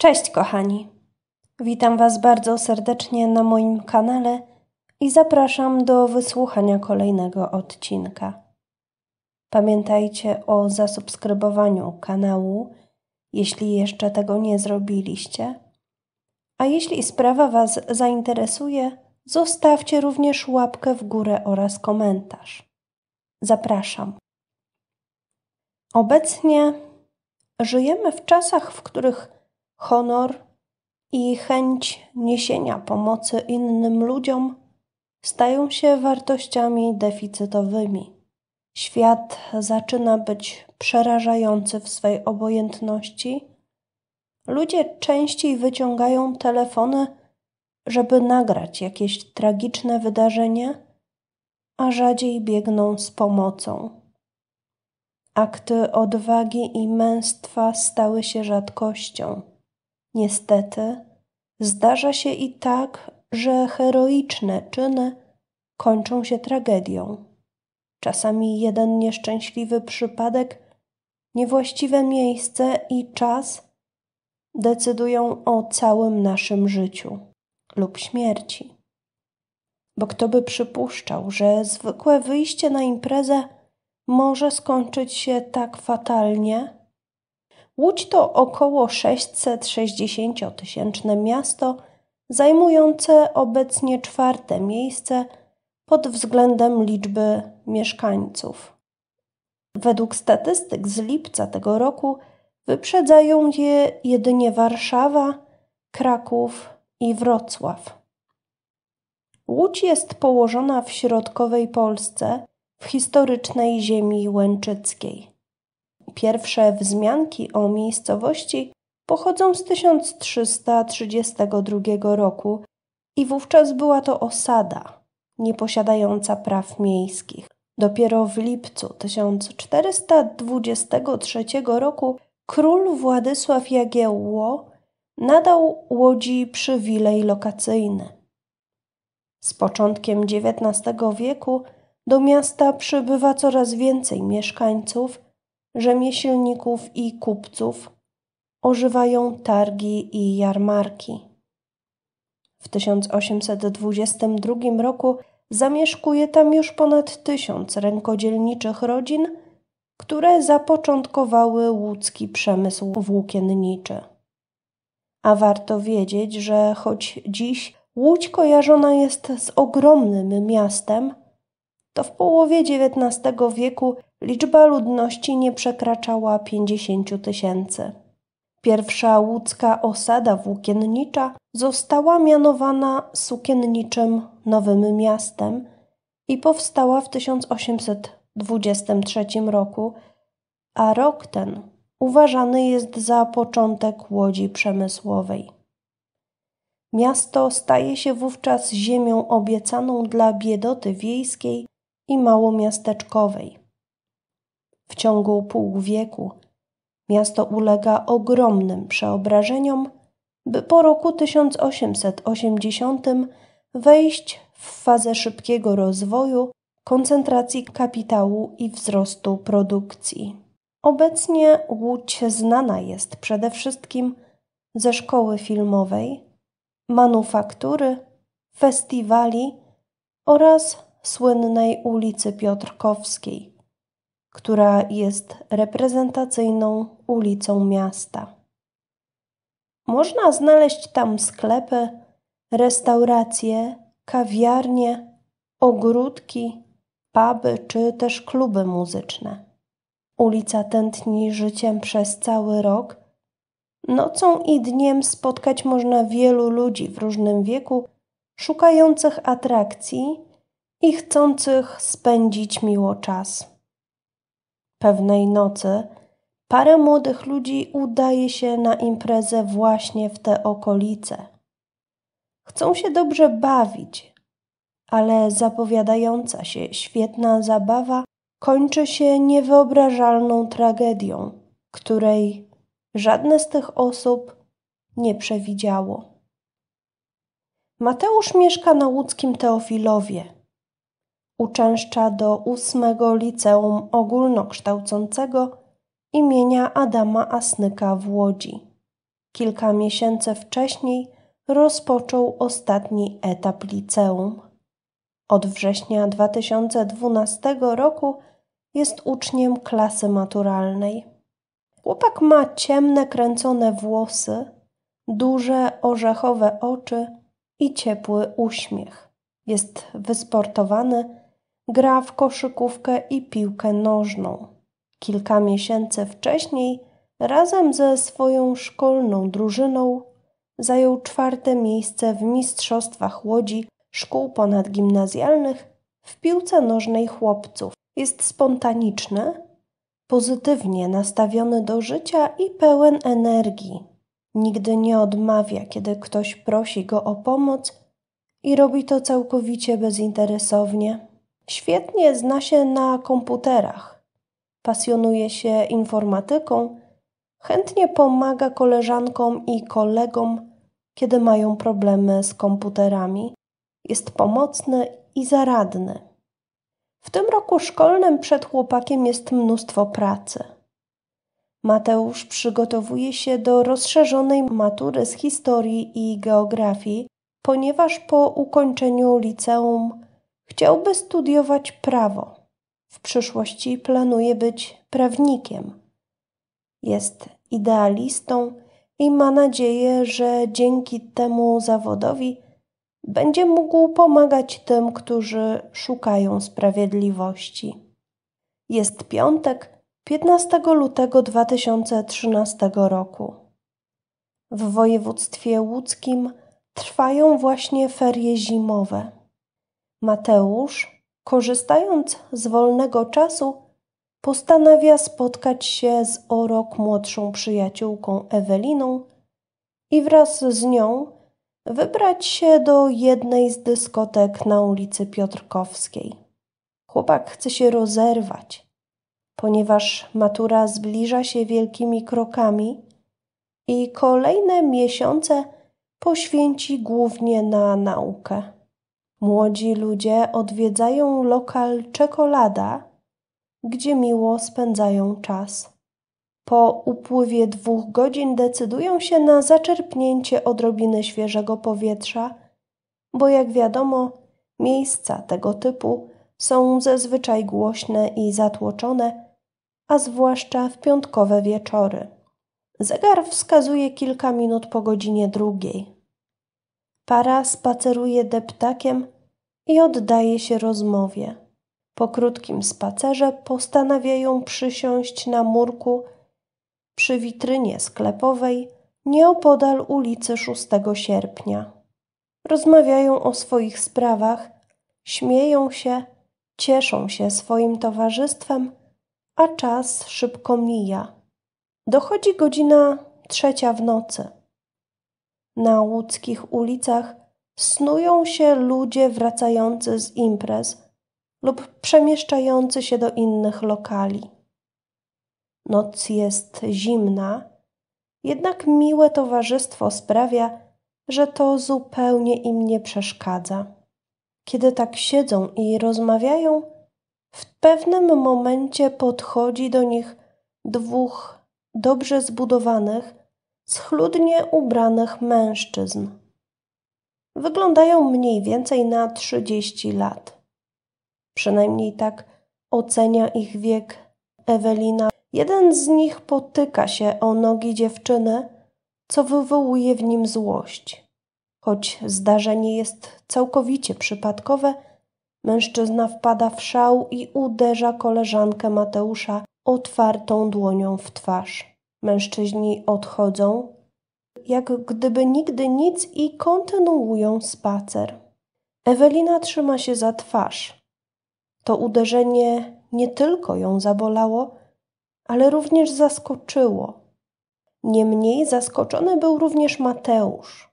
Cześć kochani. Witam Was bardzo serdecznie na moim kanale i zapraszam do wysłuchania kolejnego odcinka. Pamiętajcie o zasubskrybowaniu kanału, jeśli jeszcze tego nie zrobiliście. A jeśli sprawa Was zainteresuje, zostawcie również łapkę w górę oraz komentarz. Zapraszam. Obecnie żyjemy w czasach, w których honor i chęć niesienia pomocy innym ludziom stają się wartościami deficytowymi. Świat zaczyna być przerażający w swej obojętności. Ludzie częściej wyciągają telefony, żeby nagrać jakieś tragiczne wydarzenie, a rzadziej biegną z pomocą. Akty odwagi i męstwa stały się rzadkością. Niestety, zdarza się i tak, że heroiczne czyny kończą się tragedią. Czasami jeden nieszczęśliwy przypadek, niewłaściwe miejsce i czas decydują o całym naszym życiu lub śmierci. Bo kto by przypuszczał, że zwykłe wyjście na imprezę może skończyć się tak fatalnie, Łódź to około 660-tysięczne miasto, zajmujące obecnie czwarte miejsce pod względem liczby mieszkańców. Według statystyk z lipca tego roku wyprzedzają je jedynie Warszawa, Kraków i Wrocław. Łódź jest położona w środkowej Polsce, w historycznej ziemi łęczyckiej. Pierwsze wzmianki o miejscowości pochodzą z 1332 roku i wówczas była to osada, nieposiadająca praw miejskich. Dopiero w lipcu 1423 roku król Władysław Jagiełło nadał Łodzi przywilej lokacyjny. Z początkiem XIX wieku do miasta przybywa coraz więcej mieszkańców – rzemieślników i kupców, ożywają targi i jarmarki. W 1822 roku zamieszkuje tam już ponad tysiąc rękodzielniczych rodzin, które zapoczątkowały łódzki przemysł włókienniczy. A warto wiedzieć, że choć dziś Łódź kojarzona jest z ogromnym miastem, to w połowie XIX wieku liczba ludności nie przekraczała 50 tysięcy. Pierwsza łódzka osada włókiennicza została mianowana sukienniczym Nowym Miastem i powstała w 1823 roku, a rok ten uważany jest za początek łodzi przemysłowej. Miasto staje się wówczas ziemią obiecaną dla biedoty wiejskiej i małomiasteczkowej. W ciągu pół wieku miasto ulega ogromnym przeobrażeniom, by po roku 1880 wejść w fazę szybkiego rozwoju, koncentracji kapitału i wzrostu produkcji. Obecnie Łódź znana jest przede wszystkim ze szkoły filmowej, manufaktury, festiwali oraz słynnej ulicy Piotrkowskiej, która jest reprezentacyjną ulicą miasta. Można znaleźć tam sklepy, restauracje, kawiarnie, ogródki, puby czy też kluby muzyczne. Ulica tętni życiem przez cały rok. Nocą i dniem spotkać można wielu ludzi w różnym wieku, szukających atrakcji i chcących spędzić miło czas. Pewnej nocy parę młodych ludzi udaje się na imprezę właśnie w te okolice. Chcą się dobrze bawić, ale zapowiadająca się świetna zabawa kończy się niewyobrażalną tragedią, której żadne z tych osób nie przewidziało. Mateusz mieszka na łódzkim Teofilowie – uczęszcza do ósmego Liceum Ogólnokształcącego imienia Adama Asnyka w Łodzi. Kilka miesięcy wcześniej rozpoczął ostatni etap liceum. Od września 2012 roku jest uczniem klasy maturalnej. Chłopak ma ciemne, kręcone włosy, duże, orzechowe oczy i ciepły uśmiech. Jest wysportowany Gra w koszykówkę i piłkę nożną. Kilka miesięcy wcześniej razem ze swoją szkolną drużyną zajął czwarte miejsce w Mistrzostwach Łodzi Szkół Ponadgimnazjalnych w piłce nożnej chłopców. Jest spontaniczny, pozytywnie nastawiony do życia i pełen energii. Nigdy nie odmawia, kiedy ktoś prosi go o pomoc i robi to całkowicie bezinteresownie. Świetnie zna się na komputerach, pasjonuje się informatyką, chętnie pomaga koleżankom i kolegom, kiedy mają problemy z komputerami, jest pomocny i zaradny. W tym roku szkolnym przed chłopakiem jest mnóstwo pracy. Mateusz przygotowuje się do rozszerzonej matury z historii i geografii, ponieważ po ukończeniu liceum Chciałby studiować prawo. W przyszłości planuje być prawnikiem. Jest idealistą i ma nadzieję, że dzięki temu zawodowi będzie mógł pomagać tym, którzy szukają sprawiedliwości. Jest piątek, 15 lutego 2013 roku. W województwie łódzkim trwają właśnie ferie zimowe. Mateusz, korzystając z wolnego czasu, postanawia spotkać się z o rok młodszą przyjaciółką Eweliną i wraz z nią wybrać się do jednej z dyskotek na ulicy Piotrkowskiej. Chłopak chce się rozerwać, ponieważ matura zbliża się wielkimi krokami i kolejne miesiące poświęci głównie na naukę. Młodzi ludzie odwiedzają lokal Czekolada, gdzie miło spędzają czas. Po upływie dwóch godzin decydują się na zaczerpnięcie odrobiny świeżego powietrza, bo jak wiadomo, miejsca tego typu są zazwyczaj głośne i zatłoczone, a zwłaszcza w piątkowe wieczory. Zegar wskazuje kilka minut po godzinie drugiej. Para spaceruje deptakiem i oddaje się rozmowie. Po krótkim spacerze postanawiają przysiąść na murku przy witrynie sklepowej nieopodal ulicy 6 sierpnia. Rozmawiają o swoich sprawach, śmieją się, cieszą się swoim towarzystwem, a czas szybko mija. Dochodzi godzina trzecia w nocy. Na łódzkich ulicach snują się ludzie wracający z imprez lub przemieszczający się do innych lokali. Noc jest zimna, jednak miłe towarzystwo sprawia, że to zupełnie im nie przeszkadza. Kiedy tak siedzą i rozmawiają, w pewnym momencie podchodzi do nich dwóch dobrze zbudowanych schludnie ubranych mężczyzn. Wyglądają mniej więcej na 30 lat. Przynajmniej tak ocenia ich wiek Ewelina. Jeden z nich potyka się o nogi dziewczyny, co wywołuje w nim złość. Choć zdarzenie jest całkowicie przypadkowe, mężczyzna wpada w szał i uderza koleżankę Mateusza otwartą dłonią w twarz. Mężczyźni odchodzą, jak gdyby nigdy nic, i kontynuują spacer. Ewelina trzyma się za twarz. To uderzenie nie tylko ją zabolało, ale również zaskoczyło. Niemniej zaskoczony był również Mateusz,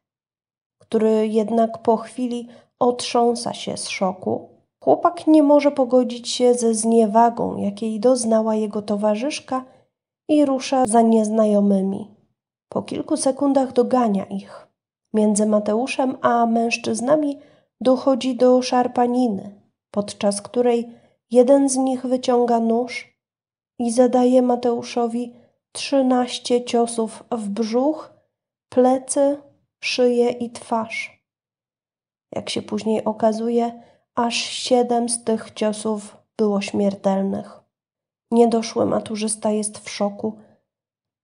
który jednak po chwili otrząsa się z szoku. Chłopak nie może pogodzić się ze zniewagą, jakiej doznała jego towarzyszka i rusza za nieznajomymi. Po kilku sekundach dogania ich. Między Mateuszem a mężczyznami dochodzi do szarpaniny, podczas której jeden z nich wyciąga nóż i zadaje Mateuszowi trzynaście ciosów w brzuch, plecy, szyję i twarz. Jak się później okazuje, aż siedem z tych ciosów było śmiertelnych. Niedoszły maturzysta jest w szoku.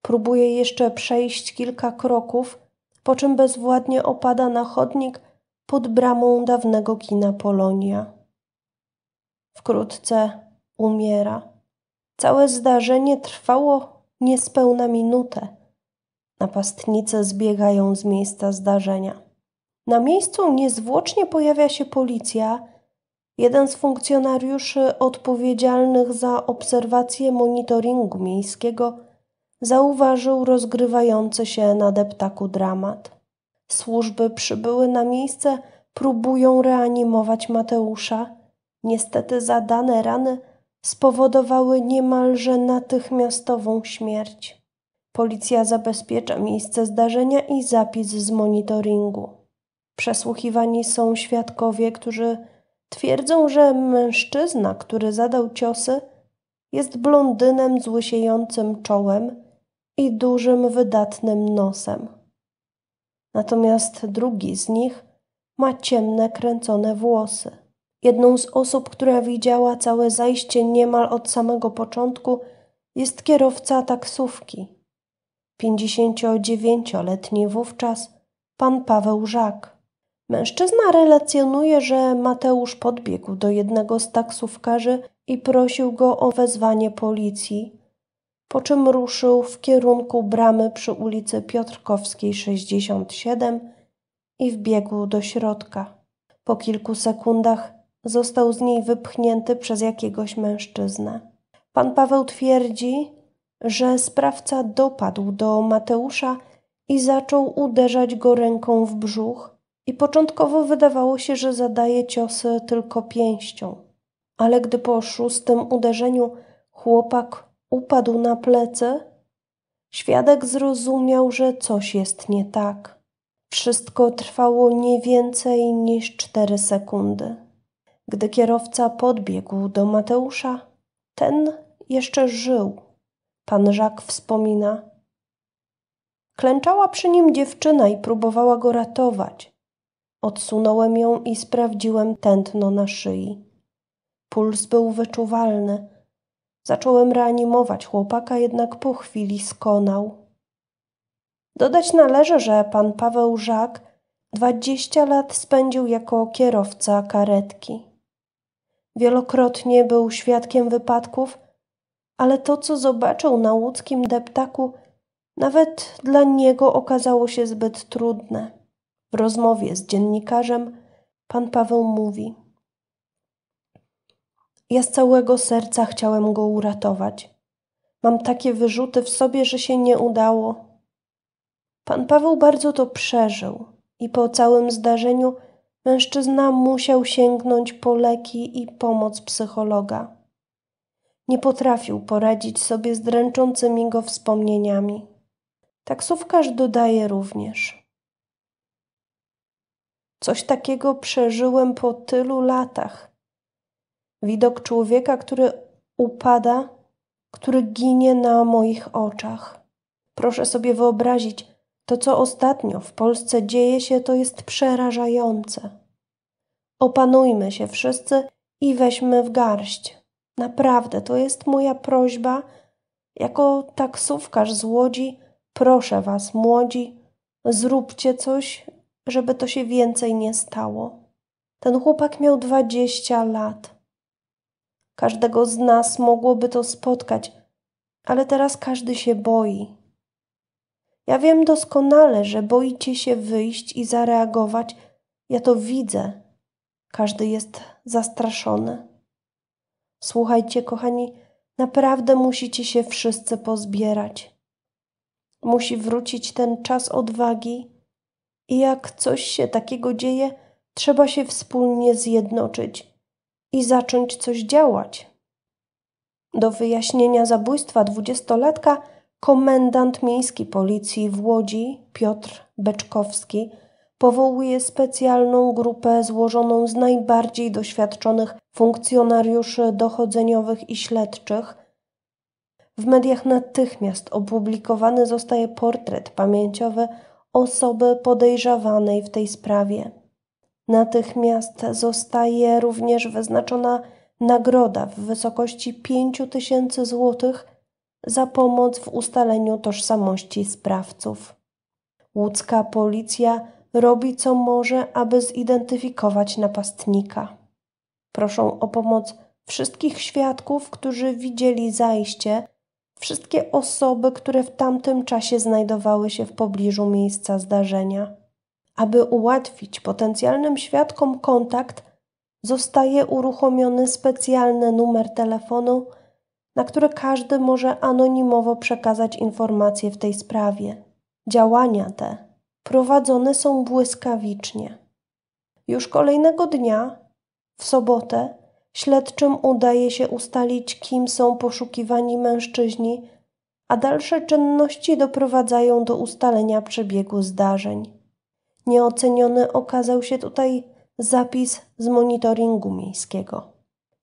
Próbuje jeszcze przejść kilka kroków, po czym bezwładnie opada na chodnik pod bramą dawnego kina Polonia. Wkrótce umiera. Całe zdarzenie trwało niespełna minutę. Napastnice zbiegają z miejsca zdarzenia. Na miejscu niezwłocznie pojawia się policja Jeden z funkcjonariuszy odpowiedzialnych za obserwację monitoringu miejskiego zauważył rozgrywający się na deptaku dramat. Służby przybyły na miejsce, próbują reanimować Mateusza. Niestety zadane rany spowodowały niemalże natychmiastową śmierć. Policja zabezpiecza miejsce zdarzenia i zapis z monitoringu. Przesłuchiwani są świadkowie, którzy Twierdzą, że mężczyzna, który zadał ciosy, jest blondynem z łysiejącym czołem i dużym, wydatnym nosem. Natomiast drugi z nich ma ciemne, kręcone włosy. Jedną z osób, która widziała całe zajście niemal od samego początku, jest kierowca taksówki. 59-letni wówczas pan Paweł Żak. Mężczyzna relacjonuje, że Mateusz podbiegł do jednego z taksówkarzy i prosił go o wezwanie policji, po czym ruszył w kierunku bramy przy ulicy Piotrkowskiej 67 i wbiegł do środka. Po kilku sekundach został z niej wypchnięty przez jakiegoś mężczyznę. Pan Paweł twierdzi, że sprawca dopadł do Mateusza i zaczął uderzać go ręką w brzuch, i początkowo wydawało się, że zadaje ciosy tylko pięścią. Ale gdy po szóstym uderzeniu chłopak upadł na plecy, świadek zrozumiał, że coś jest nie tak. Wszystko trwało nie więcej niż cztery sekundy. Gdy kierowca podbiegł do Mateusza, ten jeszcze żył. Pan Żak wspomina. Klęczała przy nim dziewczyna i próbowała go ratować. Odsunąłem ją i sprawdziłem tętno na szyi. Puls był wyczuwalny. Zacząłem reanimować chłopaka, jednak po chwili skonał. Dodać należy, że pan Paweł Żak dwadzieścia lat spędził jako kierowca karetki. Wielokrotnie był świadkiem wypadków, ale to, co zobaczył na łódzkim deptaku, nawet dla niego okazało się zbyt trudne. W rozmowie z dziennikarzem pan Paweł mówi: Ja z całego serca chciałem go uratować. Mam takie wyrzuty w sobie, że się nie udało. Pan Paweł bardzo to przeżył i po całym zdarzeniu mężczyzna musiał sięgnąć po leki i pomoc psychologa. Nie potrafił poradzić sobie z dręczącymi go wspomnieniami. Taksówkarz dodaje również: Coś takiego przeżyłem po tylu latach. Widok człowieka, który upada, który ginie na moich oczach. Proszę sobie wyobrazić, to co ostatnio w Polsce dzieje się, to jest przerażające. Opanujmy się wszyscy i weźmy w garść. Naprawdę, to jest moja prośba. Jako taksówkarz z łodzi, proszę was, młodzi, zróbcie coś żeby to się więcej nie stało. Ten chłopak miał dwadzieścia lat. Każdego z nas mogłoby to spotkać, ale teraz każdy się boi. Ja wiem doskonale, że boicie się wyjść i zareagować. Ja to widzę. Każdy jest zastraszony. Słuchajcie, kochani, naprawdę musicie się wszyscy pozbierać. Musi wrócić ten czas odwagi i jak coś się takiego dzieje, trzeba się wspólnie zjednoczyć i zacząć coś działać. Do wyjaśnienia zabójstwa dwudziestolatka komendant miejski policji w Łodzi Piotr Beczkowski powołuje specjalną grupę złożoną z najbardziej doświadczonych funkcjonariuszy dochodzeniowych i śledczych. W mediach natychmiast opublikowany zostaje portret pamięciowy osoby podejrzewanej w tej sprawie. Natychmiast zostaje również wyznaczona nagroda w wysokości 5000 złotych za pomoc w ustaleniu tożsamości sprawców. Łódzka policja robi co może, aby zidentyfikować napastnika. Proszą o pomoc wszystkich świadków, którzy widzieli zajście wszystkie osoby, które w tamtym czasie znajdowały się w pobliżu miejsca zdarzenia. Aby ułatwić potencjalnym świadkom kontakt, zostaje uruchomiony specjalny numer telefonu, na który każdy może anonimowo przekazać informacje w tej sprawie. Działania te prowadzone są błyskawicznie. Już kolejnego dnia, w sobotę, Śledczym udaje się ustalić, kim są poszukiwani mężczyźni, a dalsze czynności doprowadzają do ustalenia przebiegu zdarzeń. Nieoceniony okazał się tutaj zapis z monitoringu miejskiego.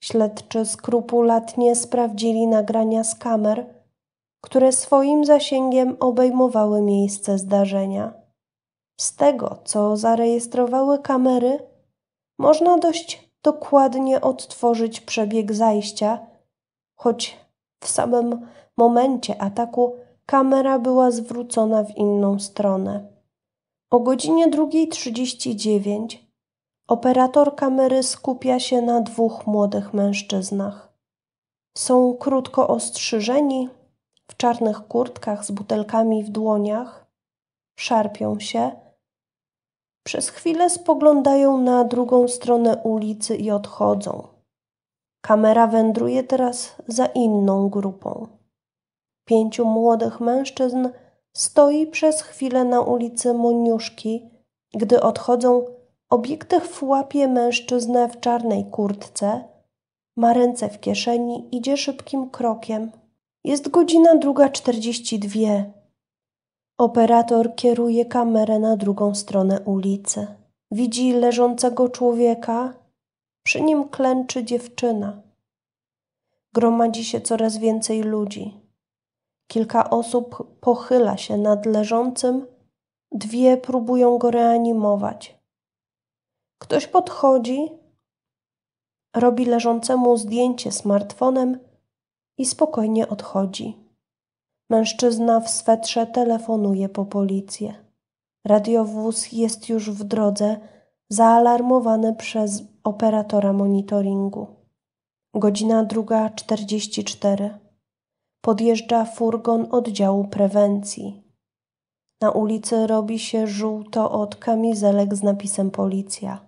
Śledczy skrupulatnie sprawdzili nagrania z kamer, które swoim zasięgiem obejmowały miejsce zdarzenia. Z tego, co zarejestrowały kamery, można dość dokładnie odtworzyć przebieg zajścia, choć w samym momencie ataku kamera była zwrócona w inną stronę. O godzinie 2.39 operator kamery skupia się na dwóch młodych mężczyznach. Są krótko ostrzyżeni, w czarnych kurtkach z butelkami w dłoniach, szarpią się przez chwilę spoglądają na drugą stronę ulicy i odchodzą. Kamera wędruje teraz za inną grupą. Pięciu młodych mężczyzn stoi przez chwilę na ulicy Moniuszki, gdy odchodzą, obiektyw łapie mężczyznę w czarnej kurtce, ma ręce w kieszeni, idzie szybkim krokiem. Jest godzina druga czterdzieści dwie. Operator kieruje kamerę na drugą stronę ulicy. Widzi leżącego człowieka, przy nim klęczy dziewczyna. Gromadzi się coraz więcej ludzi. Kilka osób pochyla się nad leżącym, dwie próbują go reanimować. Ktoś podchodzi, robi leżącemu zdjęcie smartfonem i spokojnie odchodzi. Mężczyzna w swetrze telefonuje po policję. Radiowóz jest już w drodze, zaalarmowany przez operatora monitoringu. Godzina druga czterdzieści cztery. Podjeżdża furgon oddziału prewencji. Na ulicy robi się żółto od kamizelek z napisem policja.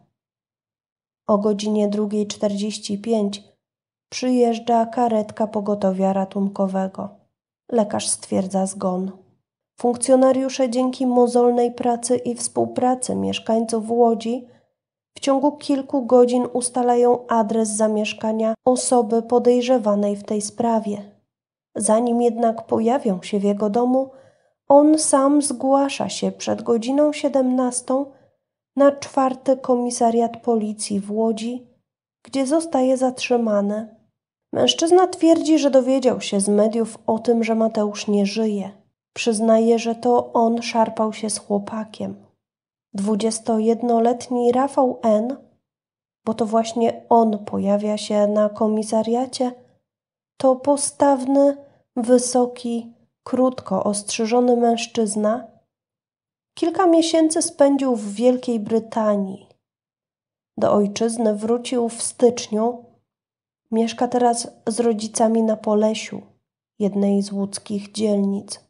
O godzinie drugiej czterdzieści pięć przyjeżdża karetka pogotowia ratunkowego. Lekarz stwierdza zgon. Funkcjonariusze dzięki mozolnej pracy i współpracy mieszkańców Łodzi w ciągu kilku godzin ustalają adres zamieszkania osoby podejrzewanej w tej sprawie. Zanim jednak pojawią się w jego domu, on sam zgłasza się przed godziną 17 na czwarty komisariat policji w Łodzi, gdzie zostaje zatrzymany. Mężczyzna twierdzi, że dowiedział się z mediów o tym, że Mateusz nie żyje. Przyznaje, że to on szarpał się z chłopakiem. 21-letni Rafał N., bo to właśnie on pojawia się na komisariacie, to postawny, wysoki, krótko ostrzyżony mężczyzna. Kilka miesięcy spędził w Wielkiej Brytanii. Do ojczyzny wrócił w styczniu Mieszka teraz z rodzicami na Polesiu, jednej z łódzkich dzielnic.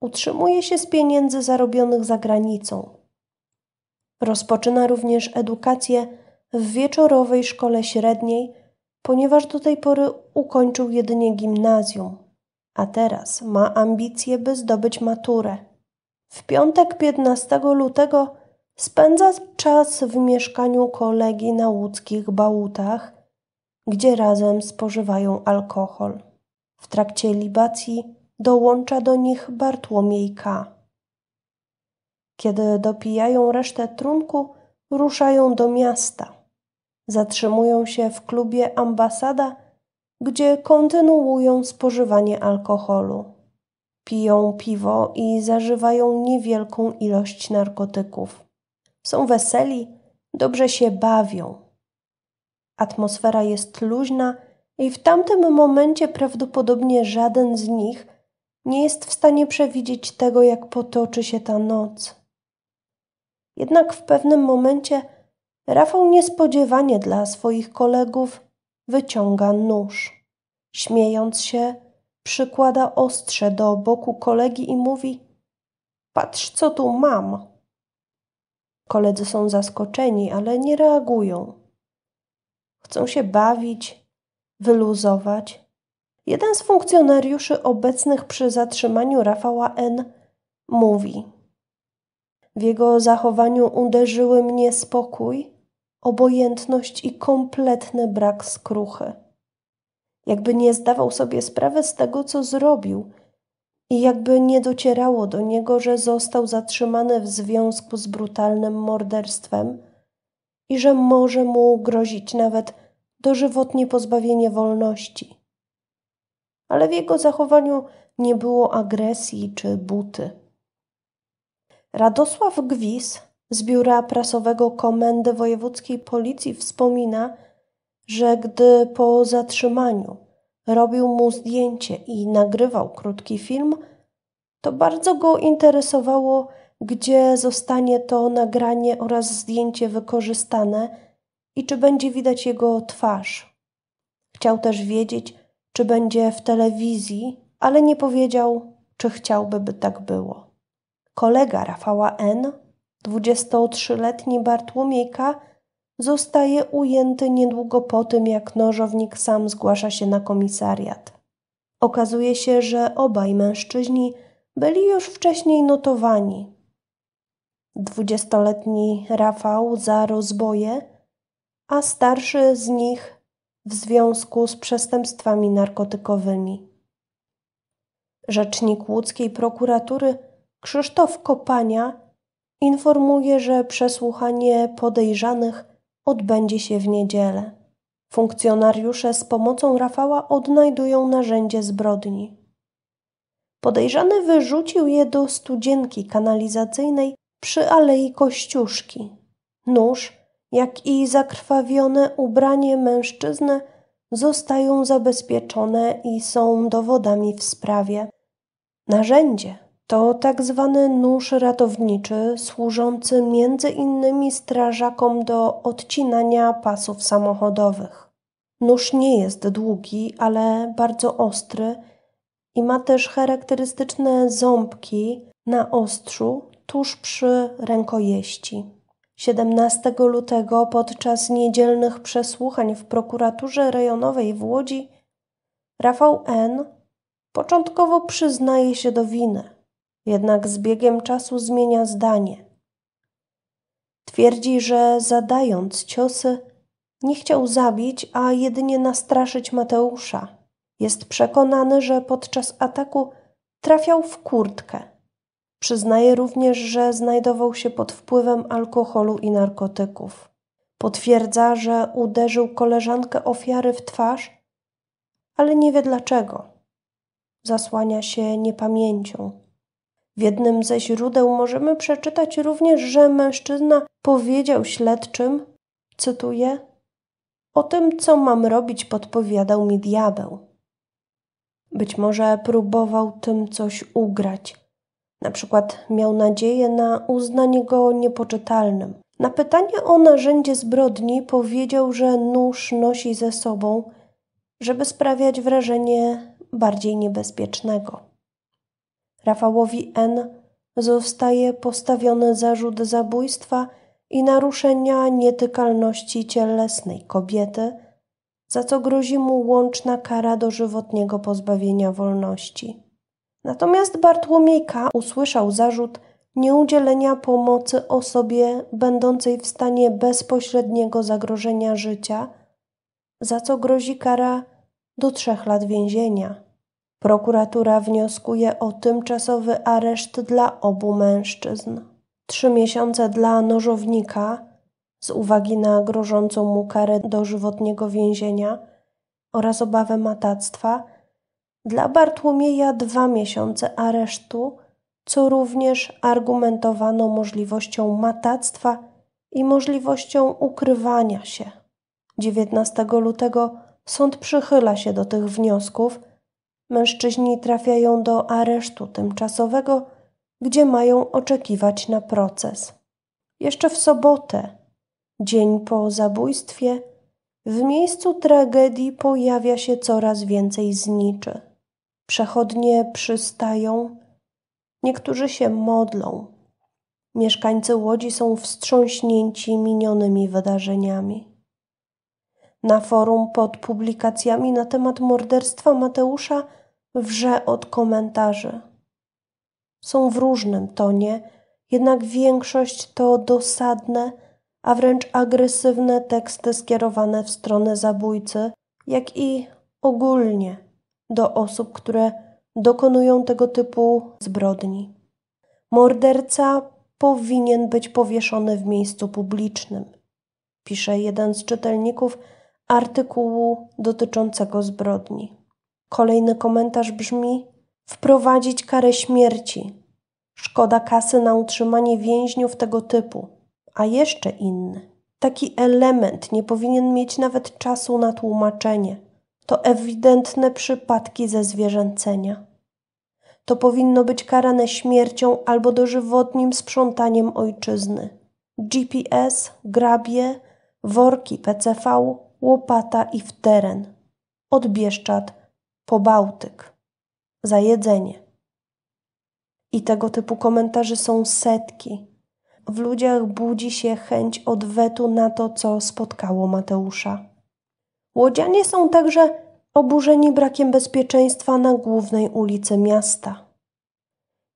Utrzymuje się z pieniędzy zarobionych za granicą. Rozpoczyna również edukację w wieczorowej szkole średniej, ponieważ do tej pory ukończył jedynie gimnazjum, a teraz ma ambicje, by zdobyć maturę. W piątek 15 lutego spędza czas w mieszkaniu kolegi na łódzkich bałutach – gdzie razem spożywają alkohol. W trakcie libacji dołącza do nich Bartłomiej K. Kiedy dopijają resztę trunku, ruszają do miasta. Zatrzymują się w klubie Ambasada, gdzie kontynuują spożywanie alkoholu. Piją piwo i zażywają niewielką ilość narkotyków. Są weseli, dobrze się bawią Atmosfera jest luźna i w tamtym momencie prawdopodobnie żaden z nich nie jest w stanie przewidzieć tego, jak potoczy się ta noc. Jednak w pewnym momencie Rafał niespodziewanie dla swoich kolegów wyciąga nóż. Śmiejąc się, przykłada ostrze do boku kolegi i mówi: Patrz, co tu mam. Koledzy są zaskoczeni, ale nie reagują. Chcą się bawić, wyluzować. Jeden z funkcjonariuszy obecnych przy zatrzymaniu Rafała N. mówi: W jego zachowaniu uderzyły mnie spokój, obojętność i kompletny brak skruchy. Jakby nie zdawał sobie sprawy z tego, co zrobił, i jakby nie docierało do niego, że został zatrzymany w związku z brutalnym morderstwem i że może mu grozić nawet dożywotnie pozbawienie wolności. Ale w jego zachowaniu nie było agresji czy buty. Radosław Gwis z biura prasowego Komendy Wojewódzkiej Policji wspomina, że gdy po zatrzymaniu robił mu zdjęcie i nagrywał krótki film, to bardzo go interesowało, gdzie zostanie to nagranie oraz zdjęcie wykorzystane i czy będzie widać jego twarz. Chciał też wiedzieć, czy będzie w telewizji, ale nie powiedział, czy chciałby, by tak było. Kolega Rafała N., 23-letni Bartłomiejka, zostaje ujęty niedługo po tym, jak nożownik sam zgłasza się na komisariat. Okazuje się, że obaj mężczyźni byli już wcześniej notowani, Dwudziestoletni Rafał za rozboje, a starszy z nich w związku z przestępstwami narkotykowymi. Rzecznik łódzkiej prokuratury Krzysztof Kopania informuje, że przesłuchanie podejrzanych odbędzie się w niedzielę. Funkcjonariusze z pomocą Rafała odnajdują narzędzie zbrodni. Podejrzany wyrzucił je do studzienki kanalizacyjnej przy alei Kościuszki. Nóż, jak i zakrwawione ubranie mężczyzny zostają zabezpieczone i są dowodami w sprawie. Narzędzie to tak zwany nóż ratowniczy służący między innymi strażakom do odcinania pasów samochodowych. Nóż nie jest długi, ale bardzo ostry i ma też charakterystyczne ząbki na ostrzu tuż przy rękojeści. 17 lutego podczas niedzielnych przesłuchań w prokuraturze rejonowej w Łodzi Rafał N. początkowo przyznaje się do winy, jednak z biegiem czasu zmienia zdanie. Twierdzi, że zadając ciosy, nie chciał zabić, a jedynie nastraszyć Mateusza. Jest przekonany, że podczas ataku trafiał w kurtkę. Przyznaje również, że znajdował się pod wpływem alkoholu i narkotyków. Potwierdza, że uderzył koleżankę ofiary w twarz, ale nie wie dlaczego. Zasłania się niepamięcią. W jednym ze źródeł możemy przeczytać również, że mężczyzna powiedział śledczym, cytuję, o tym, co mam robić, podpowiadał mi diabeł. Być może próbował tym coś ugrać na przykład miał nadzieję na uznanie go niepoczytalnym. Na pytanie o narzędzie zbrodni powiedział, że nóż nosi ze sobą, żeby sprawiać wrażenie bardziej niebezpiecznego. Rafałowi N. zostaje postawiony zarzut zabójstwa i naruszenia nietykalności cielesnej kobiety, za co grozi mu łączna kara dożywotniego pozbawienia wolności. Natomiast Bartłomiejka usłyszał zarzut nieudzielenia pomocy osobie będącej w stanie bezpośredniego zagrożenia życia, za co grozi kara do trzech lat więzienia. Prokuratura wnioskuje o tymczasowy areszt dla obu mężczyzn. Trzy miesiące dla nożownika z uwagi na grożącą mu karę dożywotniego więzienia oraz obawę matactwa dla Bartłomieja dwa miesiące aresztu, co również argumentowano możliwością matactwa i możliwością ukrywania się. 19 lutego sąd przychyla się do tych wniosków. Mężczyźni trafiają do aresztu tymczasowego, gdzie mają oczekiwać na proces. Jeszcze w sobotę, dzień po zabójstwie, w miejscu tragedii pojawia się coraz więcej zniczy. Przechodnie przystają, niektórzy się modlą. Mieszkańcy łodzi są wstrząśnięci minionymi wydarzeniami. Na forum pod publikacjami na temat morderstwa Mateusza wrze od komentarzy. Są w różnym tonie, jednak większość to dosadne, a wręcz agresywne teksty skierowane w stronę zabójcy, jak i ogólnie do osób, które dokonują tego typu zbrodni. Morderca powinien być powieszony w miejscu publicznym, pisze jeden z czytelników artykułu dotyczącego zbrodni. Kolejny komentarz brzmi: Wprowadzić karę śmierci. Szkoda kasy na utrzymanie więźniów tego typu, a jeszcze inny. Taki element nie powinien mieć nawet czasu na tłumaczenie to ewidentne przypadki ze zwierzęcenia. To powinno być karane śmiercią albo dożywotnim sprzątaniem ojczyzny. GPS, grabie, worki PCV, łopata i w teren. Od Bieszczad po Bałtyk. Za jedzenie. I tego typu komentarzy są setki. W ludziach budzi się chęć odwetu na to, co spotkało Mateusza. Łodzianie są także oburzeni brakiem bezpieczeństwa na głównej ulicy miasta.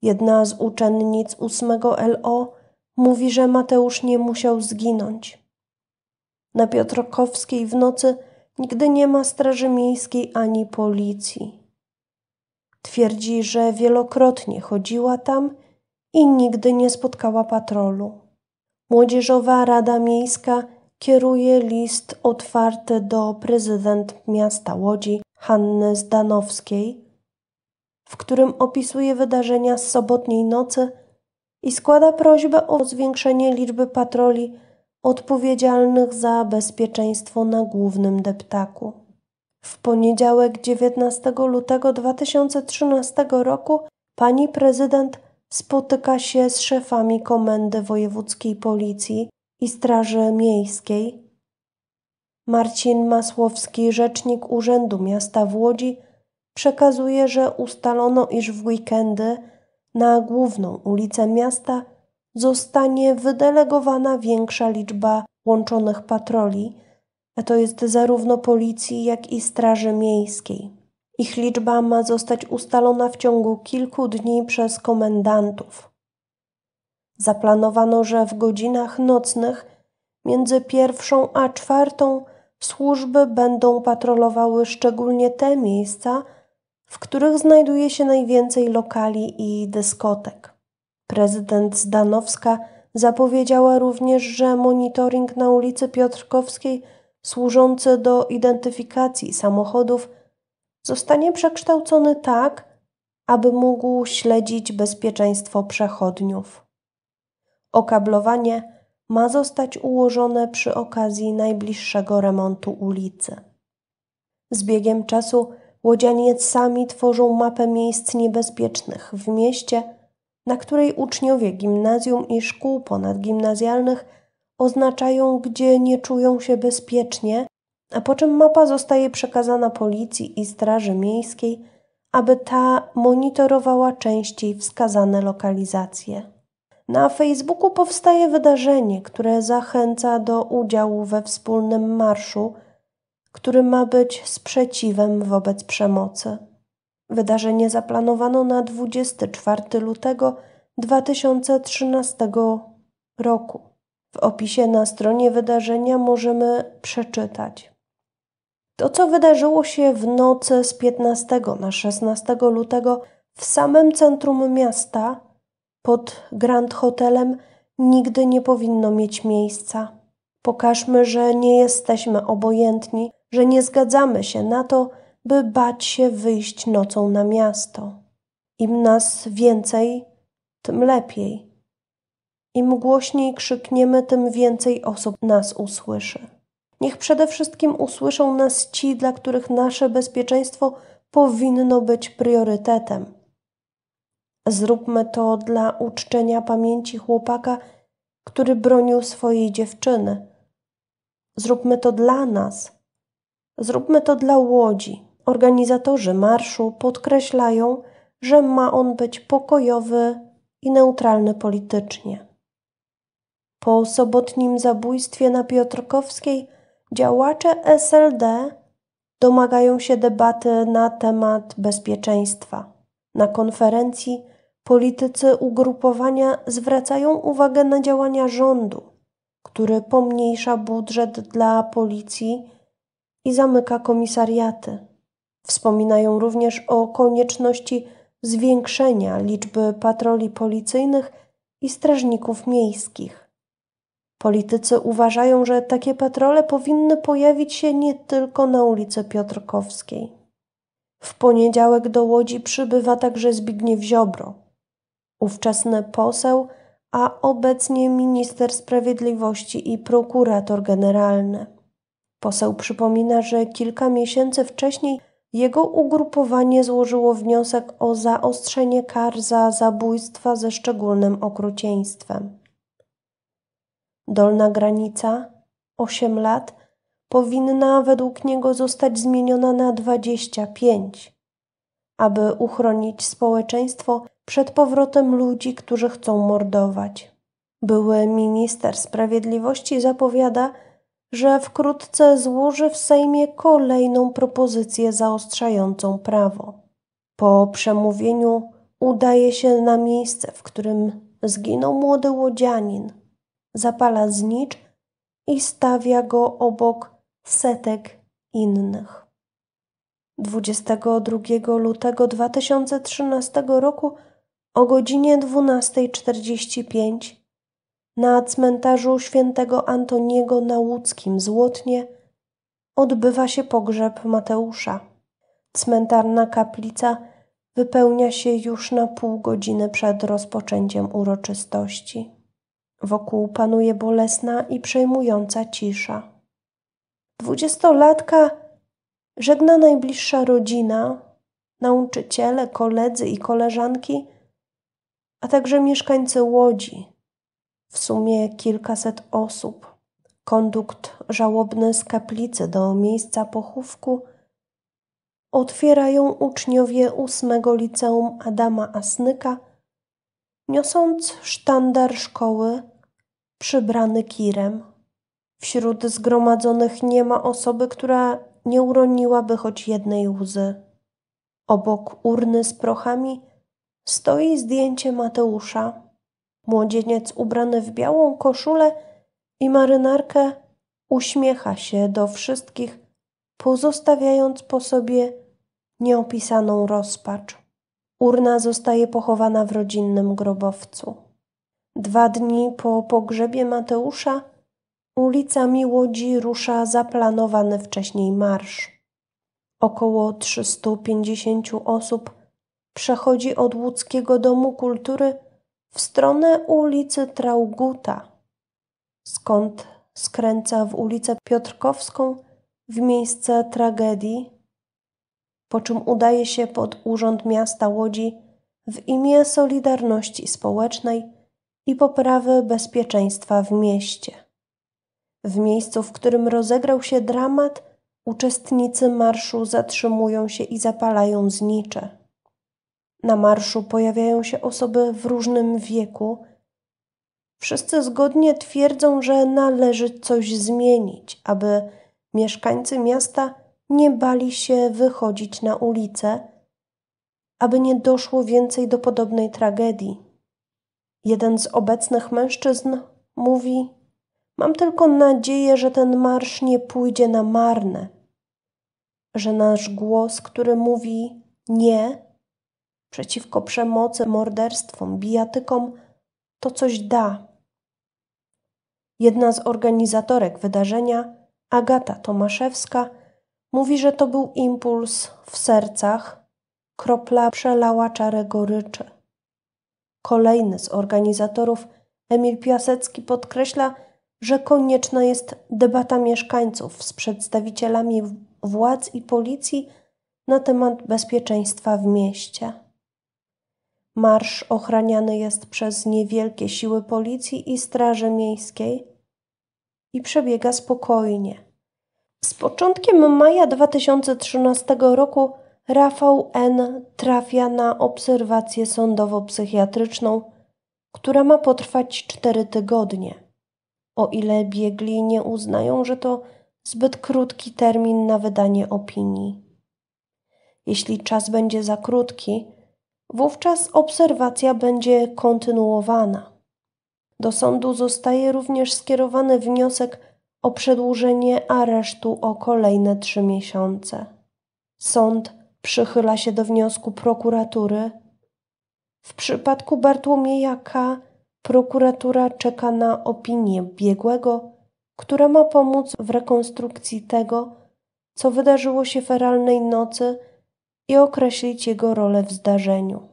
Jedna z uczennic 8 LO mówi, że Mateusz nie musiał zginąć. Na Piotrkowskiej w nocy nigdy nie ma Straży Miejskiej ani policji. Twierdzi, że wielokrotnie chodziła tam i nigdy nie spotkała patrolu. Młodzieżowa Rada Miejska kieruje list otwarty do prezydent miasta Łodzi Hanny Zdanowskiej, w którym opisuje wydarzenia z sobotniej nocy i składa prośbę o zwiększenie liczby patroli odpowiedzialnych za bezpieczeństwo na głównym deptaku. W poniedziałek 19 lutego 2013 roku pani prezydent spotyka się z szefami Komendy Wojewódzkiej Policji i Straży Miejskiej, Marcin Masłowski, rzecznik Urzędu Miasta w Łodzi, przekazuje, że ustalono, iż w weekendy na główną ulicę miasta zostanie wydelegowana większa liczba łączonych patroli, a to jest zarówno policji, jak i Straży Miejskiej. Ich liczba ma zostać ustalona w ciągu kilku dni przez komendantów. Zaplanowano, że w godzinach nocnych między pierwszą a czwartą służby będą patrolowały szczególnie te miejsca, w których znajduje się najwięcej lokali i dyskotek. Prezydent Zdanowska zapowiedziała również, że monitoring na ulicy Piotrkowskiej służący do identyfikacji samochodów zostanie przekształcony tak, aby mógł śledzić bezpieczeństwo przechodniów. Okablowanie ma zostać ułożone przy okazji najbliższego remontu ulicy. Z biegiem czasu łodzianie sami tworzą mapę miejsc niebezpiecznych w mieście, na której uczniowie gimnazjum i szkół ponadgimnazjalnych oznaczają, gdzie nie czują się bezpiecznie, a po czym mapa zostaje przekazana policji i straży miejskiej, aby ta monitorowała częściej wskazane lokalizacje. Na Facebooku powstaje wydarzenie, które zachęca do udziału we wspólnym marszu, który ma być sprzeciwem wobec przemocy. Wydarzenie zaplanowano na 24 lutego 2013 roku. W opisie na stronie wydarzenia możemy przeczytać. To, co wydarzyło się w nocy z 15 na 16 lutego w samym centrum miasta, pod Grand Hotelem nigdy nie powinno mieć miejsca. Pokażmy, że nie jesteśmy obojętni, że nie zgadzamy się na to, by bać się wyjść nocą na miasto. Im nas więcej, tym lepiej. Im głośniej krzykniemy, tym więcej osób nas usłyszy. Niech przede wszystkim usłyszą nas ci, dla których nasze bezpieczeństwo powinno być priorytetem Zróbmy to dla uczczenia pamięci chłopaka, który bronił swojej dziewczyny. Zróbmy to dla nas. Zróbmy to dla łodzi. Organizatorzy marszu podkreślają, że ma on być pokojowy i neutralny politycznie. Po sobotnim zabójstwie na Piotrkowskiej działacze SLD domagają się debaty na temat bezpieczeństwa. Na konferencji Politycy ugrupowania zwracają uwagę na działania rządu, który pomniejsza budżet dla policji i zamyka komisariaty. Wspominają również o konieczności zwiększenia liczby patroli policyjnych i strażników miejskich. Politycy uważają, że takie patrole powinny pojawić się nie tylko na ulicy Piotrkowskiej. W poniedziałek do Łodzi przybywa także Zbigniew Ziobro, ówczesny poseł, a obecnie minister sprawiedliwości i prokurator generalny. Poseł przypomina, że kilka miesięcy wcześniej jego ugrupowanie złożyło wniosek o zaostrzenie kar za zabójstwa ze szczególnym okrucieństwem. Dolna granica 8 lat powinna według niego zostać zmieniona na 25 aby uchronić społeczeństwo przed powrotem ludzi, którzy chcą mordować. Były minister sprawiedliwości zapowiada, że wkrótce złoży w Sejmie kolejną propozycję zaostrzającą prawo. Po przemówieniu udaje się na miejsce, w którym zginął młody łodzianin. Zapala znicz i stawia go obok setek innych. 22 lutego 2013 roku o godzinie 12.45 na cmentarzu świętego Antoniego na Łódzkim Złotnie odbywa się pogrzeb Mateusza. Cmentarna kaplica wypełnia się już na pół godziny przed rozpoczęciem uroczystości. Wokół panuje bolesna i przejmująca cisza. Dwudziestolatka żegna najbliższa rodzina, nauczyciele, koledzy i koleżanki, a także mieszkańcy łodzi, w sumie kilkaset osób. Kondukt żałobny z kaplicy do miejsca pochówku otwierają uczniowie ósmego liceum Adama Asnyka, niosąc sztandar szkoły przybrany kirem. Wśród zgromadzonych nie ma osoby, która nie uroniłaby choć jednej łzy. Obok urny z prochami stoi zdjęcie Mateusza. Młodzieniec ubrany w białą koszulę i marynarkę uśmiecha się do wszystkich, pozostawiając po sobie nieopisaną rozpacz. Urna zostaje pochowana w rodzinnym grobowcu. Dwa dni po pogrzebie Mateusza Ulicami Łodzi rusza zaplanowany wcześniej marsz. Około 350 osób przechodzi od Łódzkiego Domu Kultury w stronę ulicy Trauguta, skąd skręca w ulicę Piotrkowską w miejsce tragedii, po czym udaje się pod Urząd Miasta Łodzi w imię Solidarności Społecznej i poprawy bezpieczeństwa w mieście. W miejscu, w którym rozegrał się dramat, uczestnicy marszu zatrzymują się i zapalają znicze. Na marszu pojawiają się osoby w różnym wieku. Wszyscy zgodnie twierdzą, że należy coś zmienić, aby mieszkańcy miasta nie bali się wychodzić na ulicę, aby nie doszło więcej do podobnej tragedii. Jeden z obecnych mężczyzn mówi: Mam tylko nadzieję, że ten marsz nie pójdzie na marne, że nasz głos, który mówi nie przeciwko przemocy, morderstwom, bijatykom, to coś da. Jedna z organizatorek wydarzenia, Agata Tomaszewska, mówi, że to był impuls w sercach, kropla przelała czarę goryczy. Kolejny z organizatorów, Emil Piasecki, podkreśla, że konieczna jest debata mieszkańców z przedstawicielami władz i policji na temat bezpieczeństwa w mieście. Marsz ochraniany jest przez niewielkie siły policji i straży miejskiej i przebiega spokojnie. Z początkiem maja 2013 roku Rafał N. trafia na obserwację sądowo-psychiatryczną, która ma potrwać cztery tygodnie o ile biegli nie uznają, że to zbyt krótki termin na wydanie opinii. Jeśli czas będzie za krótki, wówczas obserwacja będzie kontynuowana. Do sądu zostaje również skierowany wniosek o przedłużenie aresztu o kolejne trzy miesiące. Sąd przychyla się do wniosku prokuratury. W przypadku K. Prokuratura czeka na opinię biegłego, która ma pomóc w rekonstrukcji tego, co wydarzyło się feralnej nocy i określić jego rolę w zdarzeniu.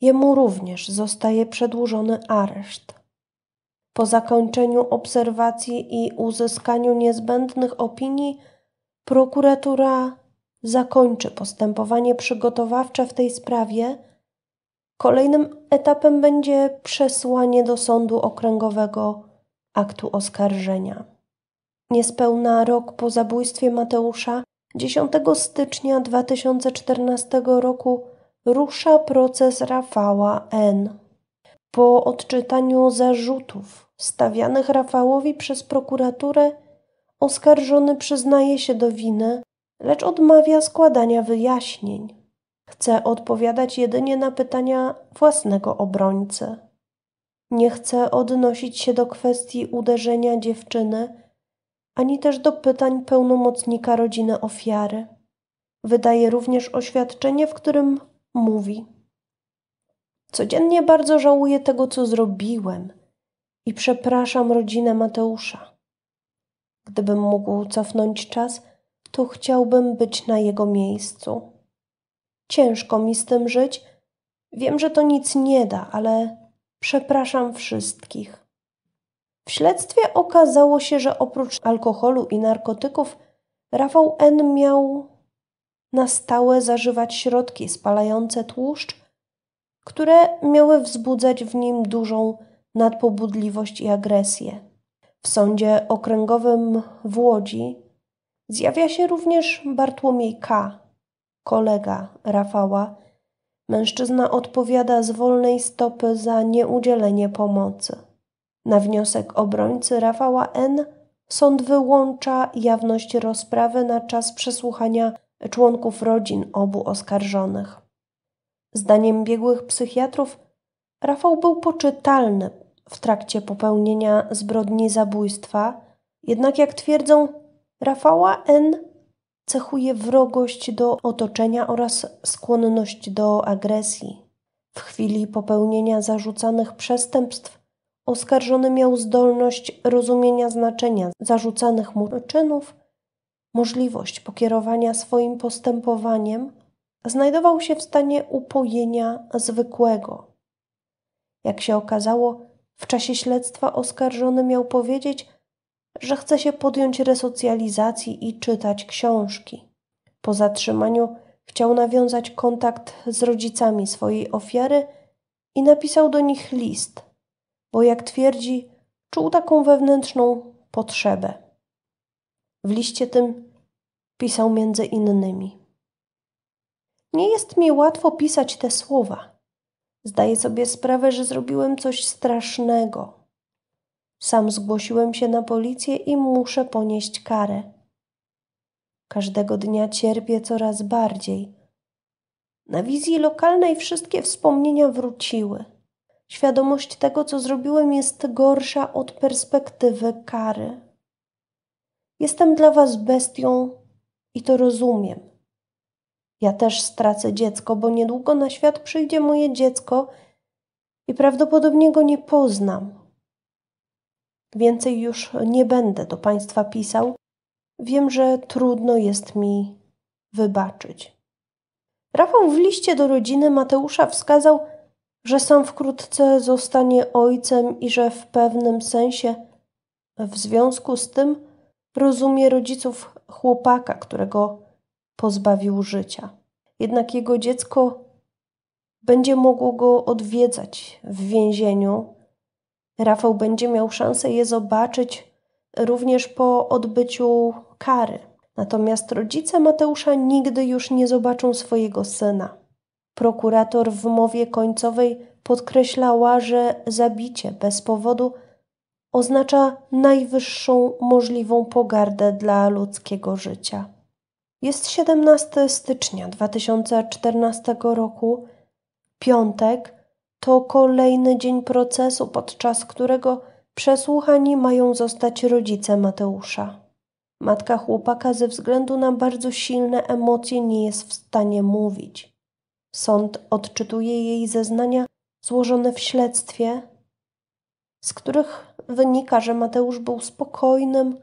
Jemu również zostaje przedłużony areszt. Po zakończeniu obserwacji i uzyskaniu niezbędnych opinii, prokuratura zakończy postępowanie przygotowawcze w tej sprawie Kolejnym etapem będzie przesłanie do sądu okręgowego aktu oskarżenia. Niespełna rok po zabójstwie Mateusza, 10 stycznia 2014 roku, rusza proces Rafała N. Po odczytaniu zarzutów stawianych Rafałowi przez prokuraturę, oskarżony przyznaje się do winy, lecz odmawia składania wyjaśnień. Chcę odpowiadać jedynie na pytania własnego obrońcy. Nie chcę odnosić się do kwestii uderzenia dziewczyny, ani też do pytań pełnomocnika rodziny ofiary. Wydaje również oświadczenie, w którym mówi: Codziennie bardzo żałuję tego, co zrobiłem i przepraszam rodzinę Mateusza. Gdybym mógł cofnąć czas, to chciałbym być na jego miejscu. Ciężko mi z tym żyć. Wiem, że to nic nie da, ale przepraszam wszystkich. W śledztwie okazało się, że oprócz alkoholu i narkotyków, Rafał N. miał na stałe zażywać środki spalające tłuszcz, które miały wzbudzać w nim dużą nadpobudliwość i agresję. W sądzie okręgowym w Łodzi zjawia się również Bartłomiej K., kolega Rafała, mężczyzna odpowiada z wolnej stopy za nieudzielenie pomocy. Na wniosek obrońcy Rafała N. sąd wyłącza jawność rozprawy na czas przesłuchania członków rodzin obu oskarżonych. Zdaniem biegłych psychiatrów, Rafał był poczytalny w trakcie popełnienia zbrodni zabójstwa, jednak jak twierdzą, Rafała N cechuje wrogość do otoczenia oraz skłonność do agresji. W chwili popełnienia zarzucanych przestępstw oskarżony miał zdolność rozumienia znaczenia zarzucanych mu czynów, możliwość pokierowania swoim postępowaniem, znajdował się w stanie upojenia zwykłego. Jak się okazało, w czasie śledztwa oskarżony miał powiedzieć, że chce się podjąć resocjalizacji i czytać książki. Po zatrzymaniu chciał nawiązać kontakt z rodzicami swojej ofiary i napisał do nich list, bo jak twierdzi, czuł taką wewnętrzną potrzebę. W liście tym pisał między innymi: Nie jest mi łatwo pisać te słowa. Zdaję sobie sprawę, że zrobiłem coś strasznego. Sam zgłosiłem się na policję i muszę ponieść karę. Każdego dnia cierpię coraz bardziej. Na wizji lokalnej wszystkie wspomnienia wróciły. Świadomość tego, co zrobiłem, jest gorsza od perspektywy kary. Jestem dla was bestią i to rozumiem. Ja też stracę dziecko, bo niedługo na świat przyjdzie moje dziecko i prawdopodobnie go nie poznam. Więcej już nie będę do Państwa pisał. Wiem, że trudno jest mi wybaczyć. Rafał w liście do rodziny Mateusza wskazał, że sam wkrótce zostanie ojcem i że w pewnym sensie w związku z tym rozumie rodziców chłopaka, którego pozbawił życia. Jednak jego dziecko będzie mogło go odwiedzać w więzieniu Rafał będzie miał szansę je zobaczyć również po odbyciu kary. Natomiast rodzice Mateusza nigdy już nie zobaczą swojego syna. Prokurator w mowie końcowej podkreślała, że zabicie bez powodu oznacza najwyższą możliwą pogardę dla ludzkiego życia. Jest 17 stycznia 2014 roku, piątek, to kolejny dzień procesu, podczas którego przesłuchani mają zostać rodzice Mateusza. Matka chłopaka ze względu na bardzo silne emocje nie jest w stanie mówić. Sąd odczytuje jej zeznania złożone w śledztwie, z których wynika, że Mateusz był spokojnym,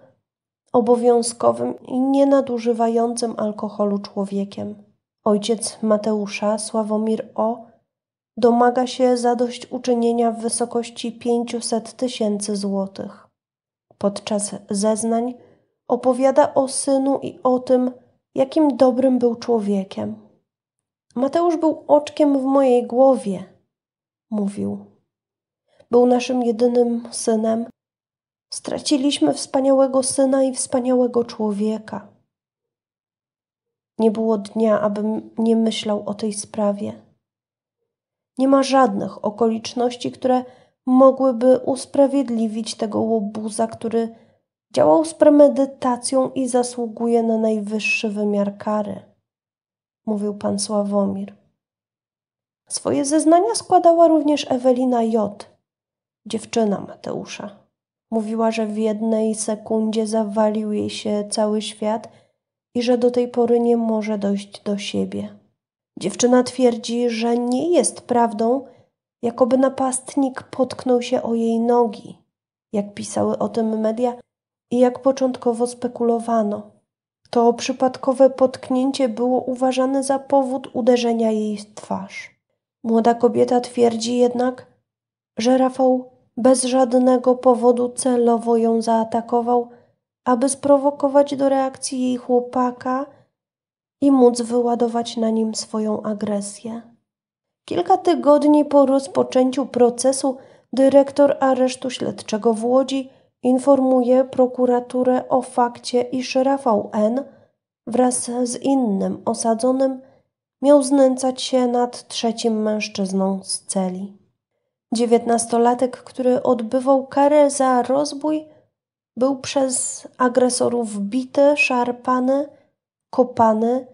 obowiązkowym i nienadużywającym alkoholu człowiekiem. Ojciec Mateusza, Sławomir O., domaga się zadośćuczynienia w wysokości 500 tysięcy złotych. Podczas zeznań opowiada o synu i o tym, jakim dobrym był człowiekiem. Mateusz był oczkiem w mojej głowie, mówił. Był naszym jedynym synem. Straciliśmy wspaniałego syna i wspaniałego człowieka. Nie było dnia, abym nie myślał o tej sprawie. Nie ma żadnych okoliczności, które mogłyby usprawiedliwić tego łobuza, który działał z premedytacją i zasługuje na najwyższy wymiar kary, mówił pan Sławomir. Swoje zeznania składała również Ewelina J., dziewczyna Mateusza. Mówiła, że w jednej sekundzie zawalił jej się cały świat i że do tej pory nie może dojść do siebie. Dziewczyna twierdzi, że nie jest prawdą, jakoby napastnik potknął się o jej nogi, jak pisały o tym media i jak początkowo spekulowano. To przypadkowe potknięcie było uważane za powód uderzenia jej w twarz. Młoda kobieta twierdzi jednak, że Rafał bez żadnego powodu celowo ją zaatakował, aby sprowokować do reakcji jej chłopaka i móc wyładować na nim swoją agresję. Kilka tygodni po rozpoczęciu procesu dyrektor aresztu śledczego w Łodzi informuje prokuraturę o fakcie, iż Rafał N. wraz z innym osadzonym miał znęcać się nad trzecim mężczyzną z celi. Dziewiętnastolatek, który odbywał karę za rozbój, był przez agresorów bity, szarpany kopany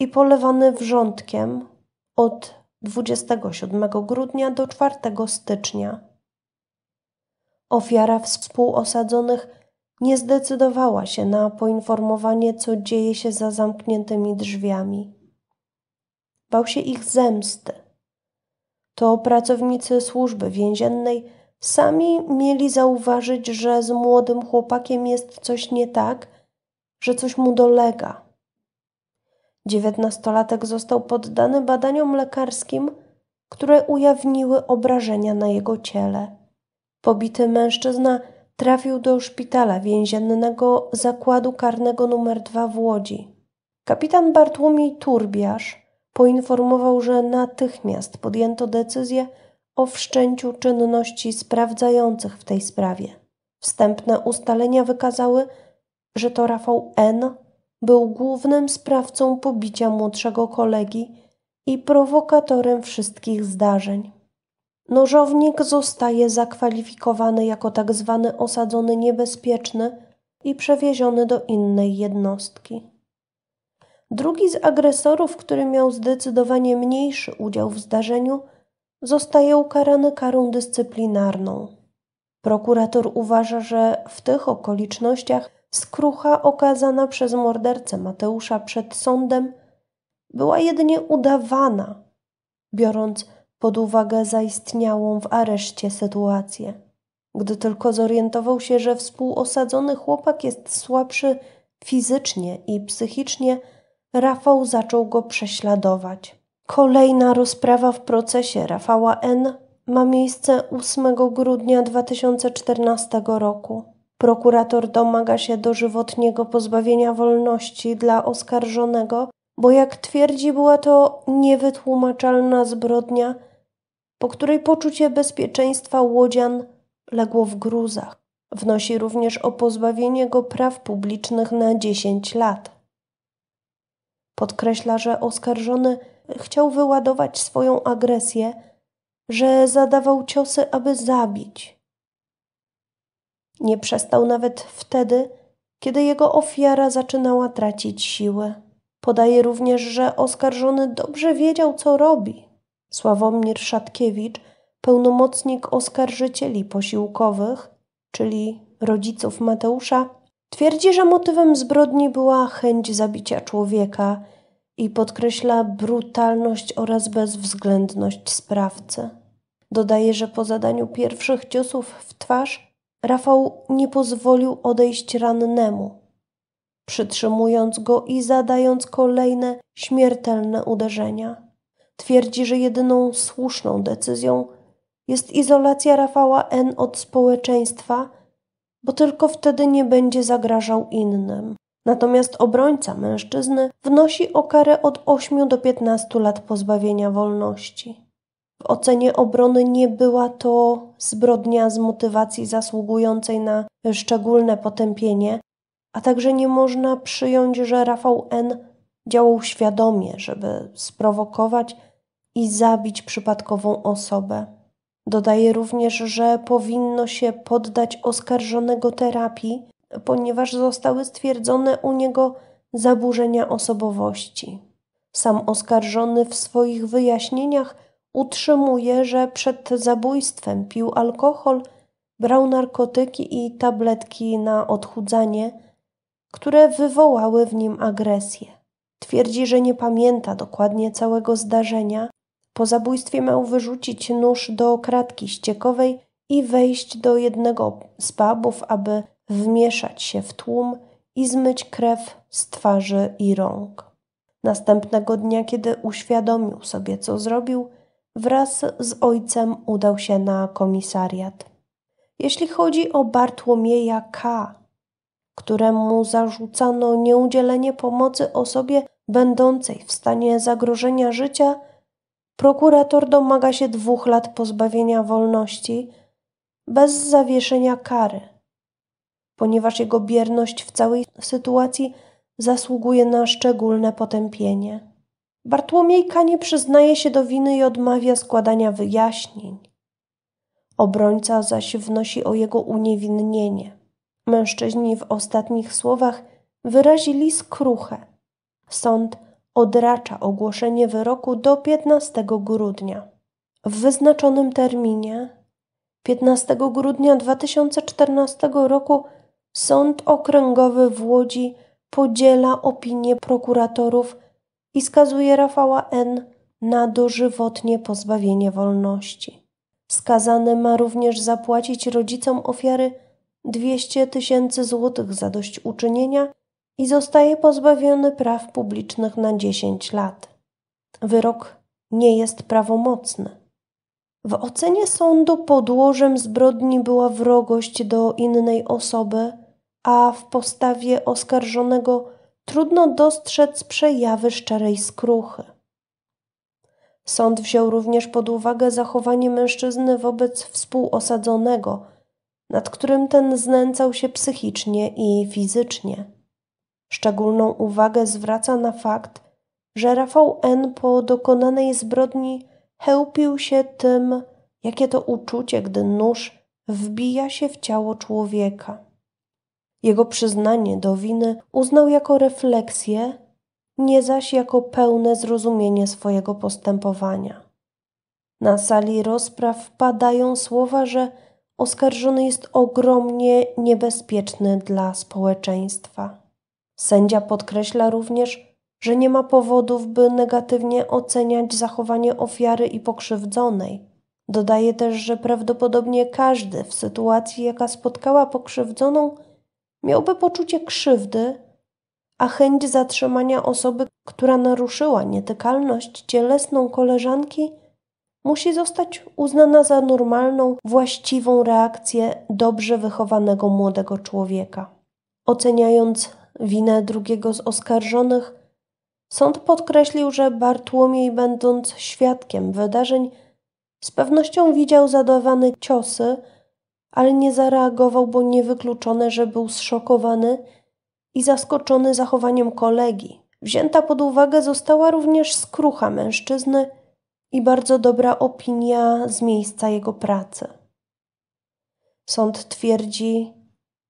i polewany wrzątkiem od 27 grudnia do 4 stycznia. Ofiara współosadzonych nie zdecydowała się na poinformowanie, co dzieje się za zamkniętymi drzwiami. Bał się ich zemsty. To pracownicy służby więziennej sami mieli zauważyć, że z młodym chłopakiem jest coś nie tak, że coś mu dolega. Dziewiętnastolatek został poddany badaniom lekarskim, które ujawniły obrażenia na jego ciele. Pobity mężczyzna trafił do szpitala więziennego zakładu karnego nr 2 w Łodzi. Kapitan Bartłomiej Turbiarz poinformował, że natychmiast podjęto decyzję o wszczęciu czynności sprawdzających w tej sprawie. Wstępne ustalenia wykazały, że to Rafał N był głównym sprawcą pobicia młodszego kolegi i prowokatorem wszystkich zdarzeń. Nożownik zostaje zakwalifikowany jako tak zwany osadzony niebezpieczny i przewieziony do innej jednostki. Drugi z agresorów, który miał zdecydowanie mniejszy udział w zdarzeniu, zostaje ukarany karą dyscyplinarną. Prokurator uważa, że w tych okolicznościach Skrucha okazana przez mordercę Mateusza przed sądem była jedynie udawana, biorąc pod uwagę zaistniałą w areszcie sytuację. Gdy tylko zorientował się, że współosadzony chłopak jest słabszy fizycznie i psychicznie, Rafał zaczął go prześladować. Kolejna rozprawa w procesie Rafała N. ma miejsce 8 grudnia 2014 roku. Prokurator domaga się dożywotniego pozbawienia wolności dla oskarżonego, bo jak twierdzi, była to niewytłumaczalna zbrodnia, po której poczucie bezpieczeństwa łodzian legło w gruzach. Wnosi również o pozbawienie go praw publicznych na 10 lat. Podkreśla, że oskarżony chciał wyładować swoją agresję, że zadawał ciosy, aby zabić nie przestał nawet wtedy, kiedy jego ofiara zaczynała tracić siłę. Podaje również, że oskarżony dobrze wiedział, co robi. Sławomir Szatkiewicz, pełnomocnik oskarżycieli posiłkowych, czyli rodziców Mateusza, twierdzi, że motywem zbrodni była chęć zabicia człowieka i podkreśla brutalność oraz bezwzględność sprawcy. Dodaje, że po zadaniu pierwszych ciosów w twarz Rafał nie pozwolił odejść rannemu, przytrzymując go i zadając kolejne śmiertelne uderzenia. Twierdzi, że jedyną słuszną decyzją jest izolacja Rafała N od społeczeństwa, bo tylko wtedy nie będzie zagrażał innym. Natomiast obrońca mężczyzny wnosi o karę od 8 do 15 lat pozbawienia wolności. W ocenie obrony nie była to zbrodnia z motywacji zasługującej na szczególne potępienie, a także nie można przyjąć, że Rafał N. działał świadomie, żeby sprowokować i zabić przypadkową osobę. Dodaje również, że powinno się poddać oskarżonego terapii, ponieważ zostały stwierdzone u niego zaburzenia osobowości. Sam oskarżony w swoich wyjaśnieniach Utrzymuje, że przed zabójstwem pił alkohol, brał narkotyki i tabletki na odchudzanie, które wywołały w nim agresję. Twierdzi, że nie pamięta dokładnie całego zdarzenia. Po zabójstwie miał wyrzucić nóż do kratki ściekowej i wejść do jednego z pubów, aby wmieszać się w tłum i zmyć krew z twarzy i rąk. Następnego dnia, kiedy uświadomił sobie, co zrobił, Wraz z ojcem udał się na komisariat. Jeśli chodzi o Bartłomieja K., któremu zarzucano nieudzielenie pomocy osobie będącej w stanie zagrożenia życia, prokurator domaga się dwóch lat pozbawienia wolności bez zawieszenia kary, ponieważ jego bierność w całej sytuacji zasługuje na szczególne potępienie. Bartłomiejka nie przyznaje się do winy i odmawia składania wyjaśnień. Obrońca zaś wnosi o jego uniewinnienie. Mężczyźni w ostatnich słowach wyrazili skruchę. Sąd odracza ogłoszenie wyroku do 15 grudnia. W wyznaczonym terminie 15 grudnia 2014 roku Sąd Okręgowy w Łodzi podziela opinię prokuratorów i skazuje Rafała N. na dożywotnie pozbawienie wolności. Skazany ma również zapłacić rodzicom ofiary 200 tysięcy złotych za dość uczynienia i zostaje pozbawiony praw publicznych na 10 lat. Wyrok nie jest prawomocny. W ocenie sądu podłożem zbrodni była wrogość do innej osoby, a w postawie oskarżonego trudno dostrzec przejawy szczerej skruchy. Sąd wziął również pod uwagę zachowanie mężczyzny wobec współosadzonego, nad którym ten znęcał się psychicznie i fizycznie. Szczególną uwagę zwraca na fakt, że Rafał N. po dokonanej zbrodni chełpił się tym, jakie to uczucie, gdy nóż wbija się w ciało człowieka. Jego przyznanie do winy uznał jako refleksję, nie zaś jako pełne zrozumienie swojego postępowania. Na sali rozpraw padają słowa, że oskarżony jest ogromnie niebezpieczny dla społeczeństwa. Sędzia podkreśla również, że nie ma powodów, by negatywnie oceniać zachowanie ofiary i pokrzywdzonej. Dodaje też, że prawdopodobnie każdy w sytuacji, jaka spotkała pokrzywdzoną, miałby poczucie krzywdy, a chęć zatrzymania osoby, która naruszyła nietykalność cielesną koleżanki, musi zostać uznana za normalną, właściwą reakcję dobrze wychowanego młodego człowieka. Oceniając winę drugiego z oskarżonych, sąd podkreślił, że Bartłomiej, będąc świadkiem wydarzeń, z pewnością widział zadawane ciosy ale nie zareagował, bo niewykluczone, że był zszokowany i zaskoczony zachowaniem kolegi. Wzięta pod uwagę została również skrucha mężczyzny i bardzo dobra opinia z miejsca jego pracy. Sąd twierdzi,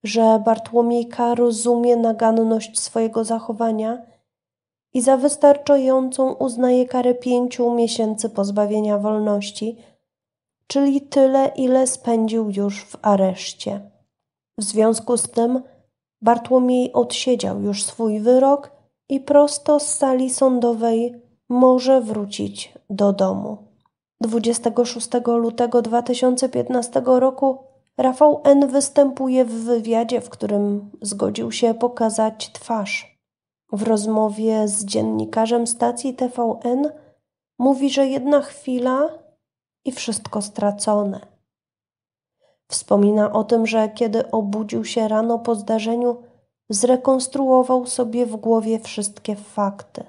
że Bartłomiejka rozumie naganność swojego zachowania i za wystarczającą uznaje karę pięciu miesięcy pozbawienia wolności – czyli tyle, ile spędził już w areszcie. W związku z tym Bartłomiej odsiedział już swój wyrok i prosto z sali sądowej może wrócić do domu. 26 lutego 2015 roku Rafał N. występuje w wywiadzie, w którym zgodził się pokazać twarz. W rozmowie z dziennikarzem stacji TVN mówi, że jedna chwila i wszystko stracone. Wspomina o tym, że kiedy obudził się rano po zdarzeniu, zrekonstruował sobie w głowie wszystkie fakty.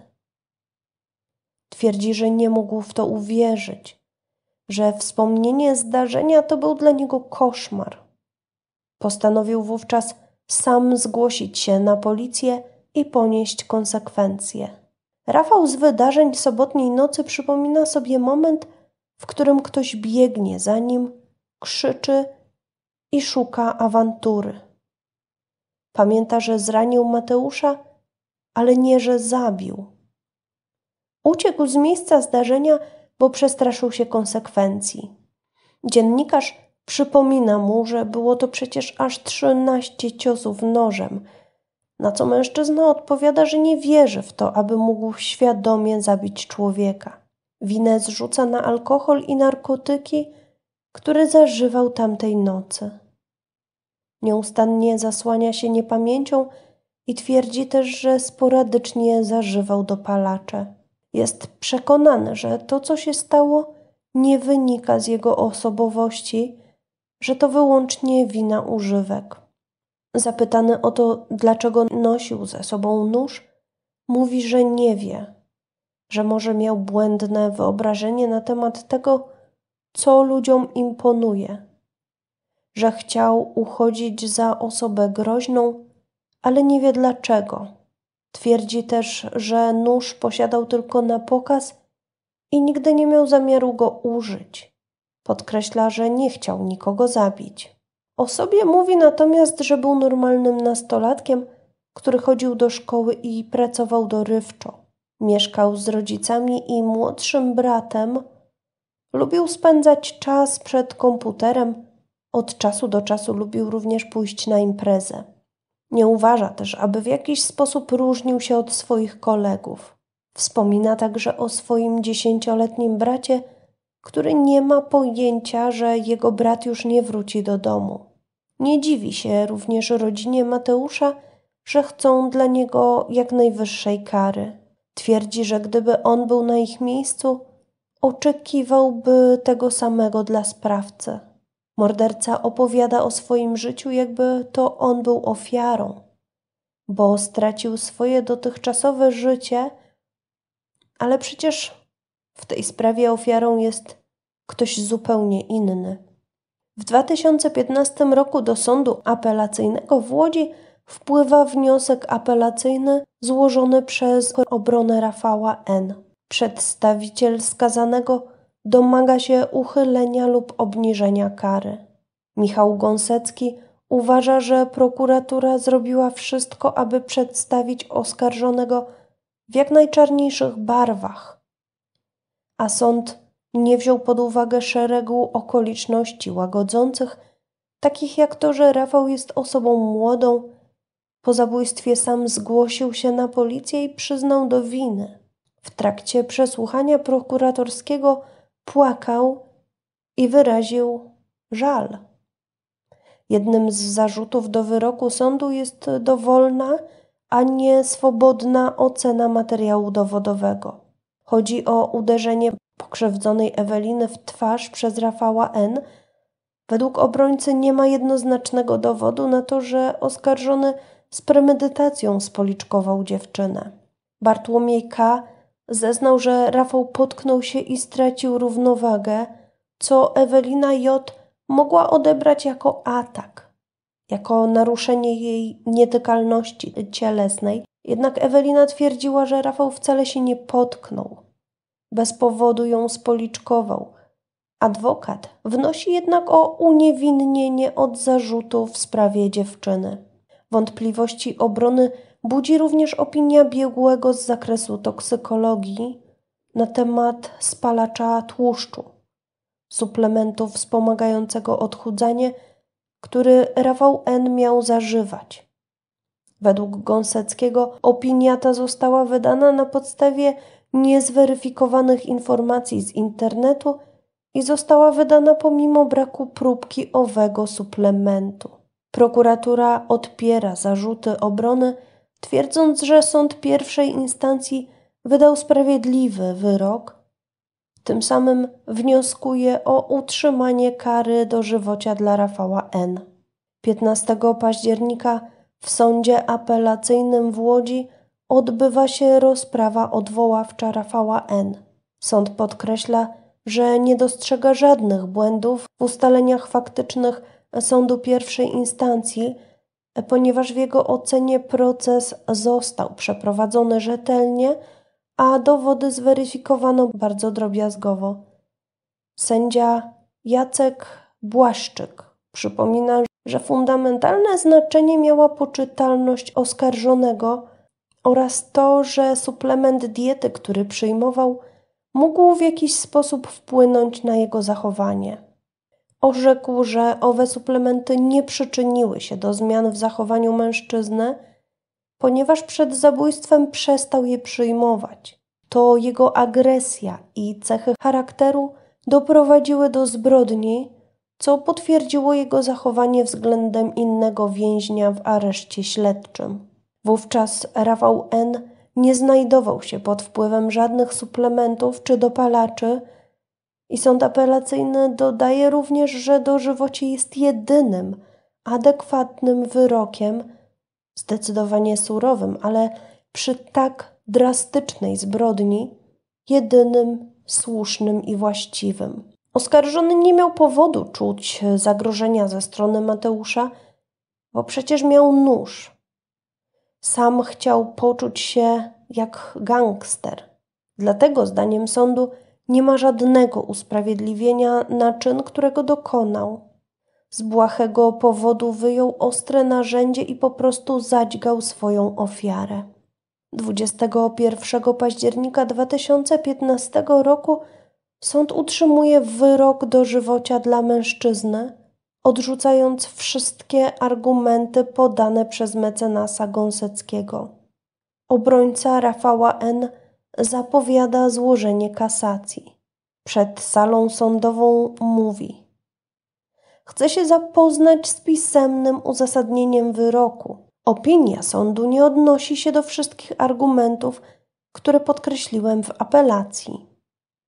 Twierdzi, że nie mógł w to uwierzyć, że wspomnienie zdarzenia to był dla niego koszmar. Postanowił wówczas sam zgłosić się na policję i ponieść konsekwencje. Rafał z wydarzeń sobotniej nocy przypomina sobie moment, w którym ktoś biegnie za nim, krzyczy i szuka awantury. Pamięta, że zranił Mateusza, ale nie, że zabił. Uciekł z miejsca zdarzenia, bo przestraszył się konsekwencji. Dziennikarz przypomina mu, że było to przecież aż trzynaście ciosów nożem, na co mężczyzna odpowiada, że nie wierzy w to, aby mógł świadomie zabić człowieka. Winę zrzuca na alkohol i narkotyki, które zażywał tamtej nocy. Nieustannie zasłania się niepamięcią i twierdzi też, że sporadycznie zażywał dopalacze. Jest przekonany, że to, co się stało, nie wynika z jego osobowości, że to wyłącznie wina używek. Zapytany o to, dlaczego nosił ze sobą nóż, mówi, że nie wie że może miał błędne wyobrażenie na temat tego, co ludziom imponuje, że chciał uchodzić za osobę groźną, ale nie wie dlaczego. Twierdzi też, że nóż posiadał tylko na pokaz i nigdy nie miał zamiaru go użyć. Podkreśla, że nie chciał nikogo zabić. O sobie mówi natomiast, że był normalnym nastolatkiem, który chodził do szkoły i pracował dorywczo. Mieszkał z rodzicami i młodszym bratem. Lubił spędzać czas przed komputerem. Od czasu do czasu lubił również pójść na imprezę. Nie uważa też, aby w jakiś sposób różnił się od swoich kolegów. Wspomina także o swoim dziesięcioletnim bracie, który nie ma pojęcia, że jego brat już nie wróci do domu. Nie dziwi się również rodzinie Mateusza, że chcą dla niego jak najwyższej kary. Twierdzi, że gdyby on był na ich miejscu, oczekiwałby tego samego dla sprawcy. Morderca opowiada o swoim życiu, jakby to on był ofiarą, bo stracił swoje dotychczasowe życie, ale przecież w tej sprawie ofiarą jest ktoś zupełnie inny. W 2015 roku do sądu apelacyjnego w Łodzi wpływa wniosek apelacyjny złożony przez obronę Rafała N. Przedstawiciel skazanego domaga się uchylenia lub obniżenia kary. Michał Gąsecki uważa, że prokuratura zrobiła wszystko, aby przedstawić oskarżonego w jak najczarniejszych barwach, a sąd nie wziął pod uwagę szeregu okoliczności łagodzących, takich jak to, że Rafał jest osobą młodą, po zabójstwie sam zgłosił się na policję i przyznał do winy. W trakcie przesłuchania prokuratorskiego płakał i wyraził żal. Jednym z zarzutów do wyroku sądu jest dowolna, a nie swobodna ocena materiału dowodowego. Chodzi o uderzenie pokrzywdzonej Eweliny w twarz przez Rafała N. Według obrońcy nie ma jednoznacznego dowodu na to, że oskarżony z premedytacją spoliczkował dziewczynę. Bartłomiej K. zeznał, że Rafał potknął się i stracił równowagę, co Ewelina J. mogła odebrać jako atak, jako naruszenie jej nietykalności cielesnej, jednak Ewelina twierdziła, że Rafał wcale się nie potknął. Bez powodu ją spoliczkował. Adwokat wnosi jednak o uniewinnienie od zarzutu w sprawie dziewczyny. Wątpliwości obrony budzi również opinia biegłego z zakresu toksykologii na temat spalacza tłuszczu, suplementu wspomagającego odchudzanie, który Rafał N. miał zażywać. Według Gąseckiego opinia ta została wydana na podstawie niezweryfikowanych informacji z internetu i została wydana pomimo braku próbki owego suplementu. Prokuratura odpiera zarzuty obrony, twierdząc, że sąd pierwszej instancji wydał sprawiedliwy wyrok, tym samym wnioskuje o utrzymanie kary dożywocia dla Rafała N. 15 października w sądzie apelacyjnym w Łodzi odbywa się rozprawa odwoławcza Rafała N. Sąd podkreśla, że nie dostrzega żadnych błędów w ustaleniach faktycznych sądu pierwszej instancji, ponieważ w jego ocenie proces został przeprowadzony rzetelnie, a dowody zweryfikowano bardzo drobiazgowo. Sędzia Jacek Błaszczyk przypomina, że fundamentalne znaczenie miała poczytalność oskarżonego oraz to, że suplement diety, który przyjmował, mógł w jakiś sposób wpłynąć na jego zachowanie orzekł, że owe suplementy nie przyczyniły się do zmian w zachowaniu mężczyzny, ponieważ przed zabójstwem przestał je przyjmować. To jego agresja i cechy charakteru doprowadziły do zbrodni, co potwierdziło jego zachowanie względem innego więźnia w areszcie śledczym. Wówczas Rafał N. nie znajdował się pod wpływem żadnych suplementów czy dopalaczy, i sąd apelacyjny dodaje również, że dożywocie jest jedynym adekwatnym wyrokiem, zdecydowanie surowym, ale przy tak drastycznej zbrodni, jedynym słusznym i właściwym. Oskarżony nie miał powodu czuć zagrożenia ze strony Mateusza, bo przecież miał nóż. Sam chciał poczuć się jak gangster. Dlatego, zdaniem sądu, nie ma żadnego usprawiedliwienia na czyn, którego dokonał. Z błahego powodu wyjął ostre narzędzie i po prostu zadźgał swoją ofiarę. 21 października 2015 roku sąd utrzymuje wyrok dożywocia dla mężczyzny, odrzucając wszystkie argumenty podane przez mecenasa Gąseckiego. Obrońca Rafała N zapowiada złożenie kasacji. Przed salą sądową mówi: Chcę się zapoznać z pisemnym uzasadnieniem wyroku. Opinia sądu nie odnosi się do wszystkich argumentów, które podkreśliłem w apelacji.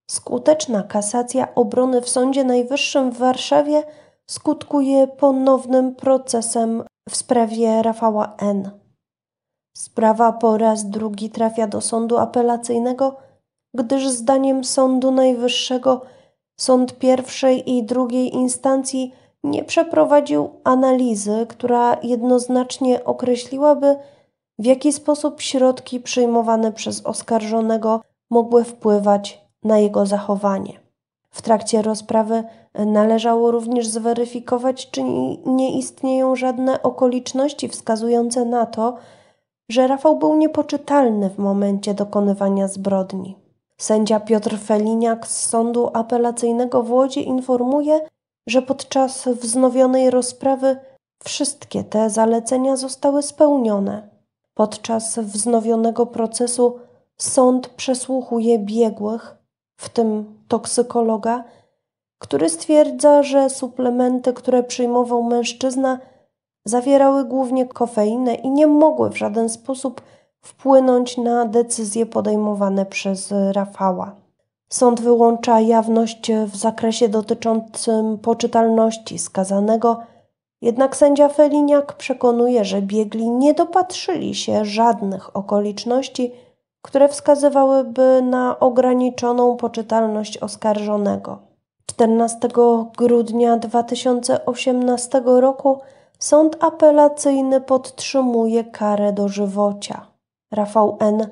Skuteczna kasacja obrony w Sądzie Najwyższym w Warszawie skutkuje ponownym procesem w sprawie Rafała N. Sprawa po raz drugi trafia do sądu apelacyjnego, gdyż zdaniem Sądu Najwyższego sąd pierwszej i drugiej instancji nie przeprowadził analizy, która jednoznacznie określiłaby, w jaki sposób środki przyjmowane przez oskarżonego mogły wpływać na jego zachowanie. W trakcie rozprawy należało również zweryfikować, czy nie istnieją żadne okoliczności wskazujące na to, że Rafał był niepoczytalny w momencie dokonywania zbrodni. Sędzia Piotr Feliniak z Sądu Apelacyjnego w Łodzi informuje, że podczas wznowionej rozprawy wszystkie te zalecenia zostały spełnione. Podczas wznowionego procesu sąd przesłuchuje biegłych, w tym toksykologa, który stwierdza, że suplementy, które przyjmował mężczyzna, zawierały głównie kofeinę i nie mogły w żaden sposób wpłynąć na decyzje podejmowane przez Rafała. Sąd wyłącza jawność w zakresie dotyczącym poczytalności skazanego, jednak sędzia Feliniak przekonuje, że biegli nie dopatrzyli się żadnych okoliczności, które wskazywałyby na ograniczoną poczytalność oskarżonego. 14 grudnia 2018 roku Sąd apelacyjny podtrzymuje karę dożywocia. Rafał N.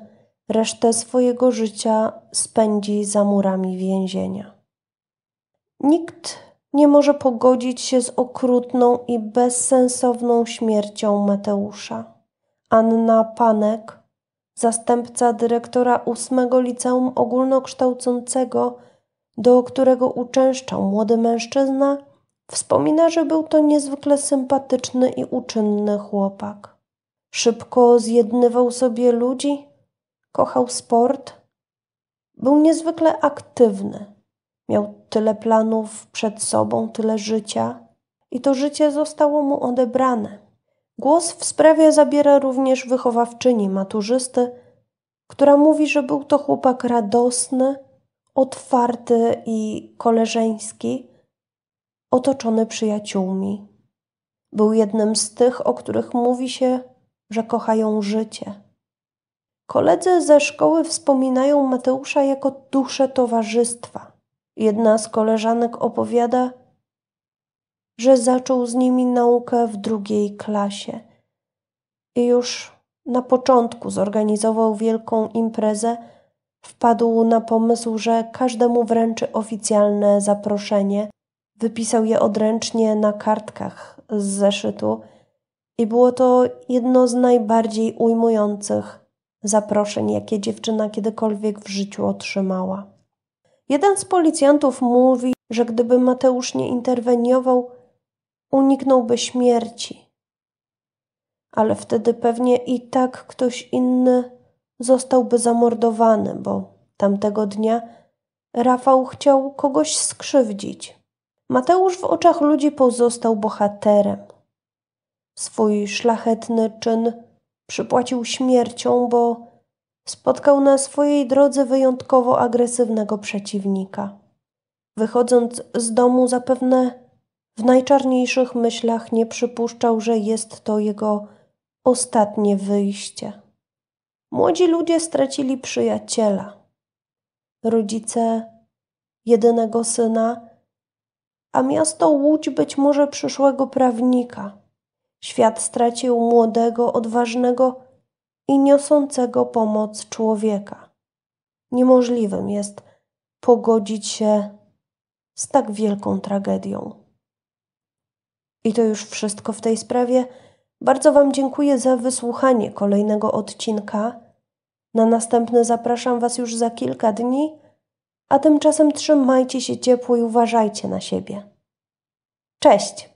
resztę swojego życia spędzi za murami więzienia. Nikt nie może pogodzić się z okrutną i bezsensowną śmiercią Mateusza. Anna Panek, zastępca dyrektora ósmego liceum ogólnokształcącego, do którego uczęszczał młody mężczyzna, Wspomina, że był to niezwykle sympatyczny i uczynny chłopak. Szybko zjednywał sobie ludzi, kochał sport. Był niezwykle aktywny. Miał tyle planów przed sobą, tyle życia, i to życie zostało mu odebrane. Głos w sprawie zabiera również wychowawczyni maturzysty, która mówi, że był to chłopak radosny, otwarty i koleżeński otoczony przyjaciółmi. Był jednym z tych, o których mówi się, że kochają życie. Koledzy ze szkoły wspominają Mateusza jako duszę towarzystwa. Jedna z koleżanek opowiada, że zaczął z nimi naukę w drugiej klasie i już na początku zorganizował wielką imprezę. Wpadł na pomysł, że każdemu wręczy oficjalne zaproszenie Wypisał je odręcznie na kartkach z zeszytu i było to jedno z najbardziej ujmujących zaproszeń, jakie dziewczyna kiedykolwiek w życiu otrzymała. Jeden z policjantów mówi, że gdyby Mateusz nie interweniował, uniknąłby śmierci. Ale wtedy pewnie i tak ktoś inny zostałby zamordowany, bo tamtego dnia Rafał chciał kogoś skrzywdzić. Mateusz w oczach ludzi pozostał bohaterem. Swój szlachetny czyn przypłacił śmiercią, bo spotkał na swojej drodze wyjątkowo agresywnego przeciwnika. Wychodząc z domu, zapewne w najczarniejszych myślach nie przypuszczał, że jest to jego ostatnie wyjście. Młodzi ludzie stracili przyjaciela. Rodzice jedynego syna a miasto Łódź być może przyszłego prawnika. Świat stracił młodego, odważnego i niosącego pomoc człowieka. Niemożliwym jest pogodzić się z tak wielką tragedią. I to już wszystko w tej sprawie. Bardzo Wam dziękuję za wysłuchanie kolejnego odcinka. Na następny zapraszam Was już za kilka dni a tymczasem trzymajcie się ciepło i uważajcie na siebie. Cześć!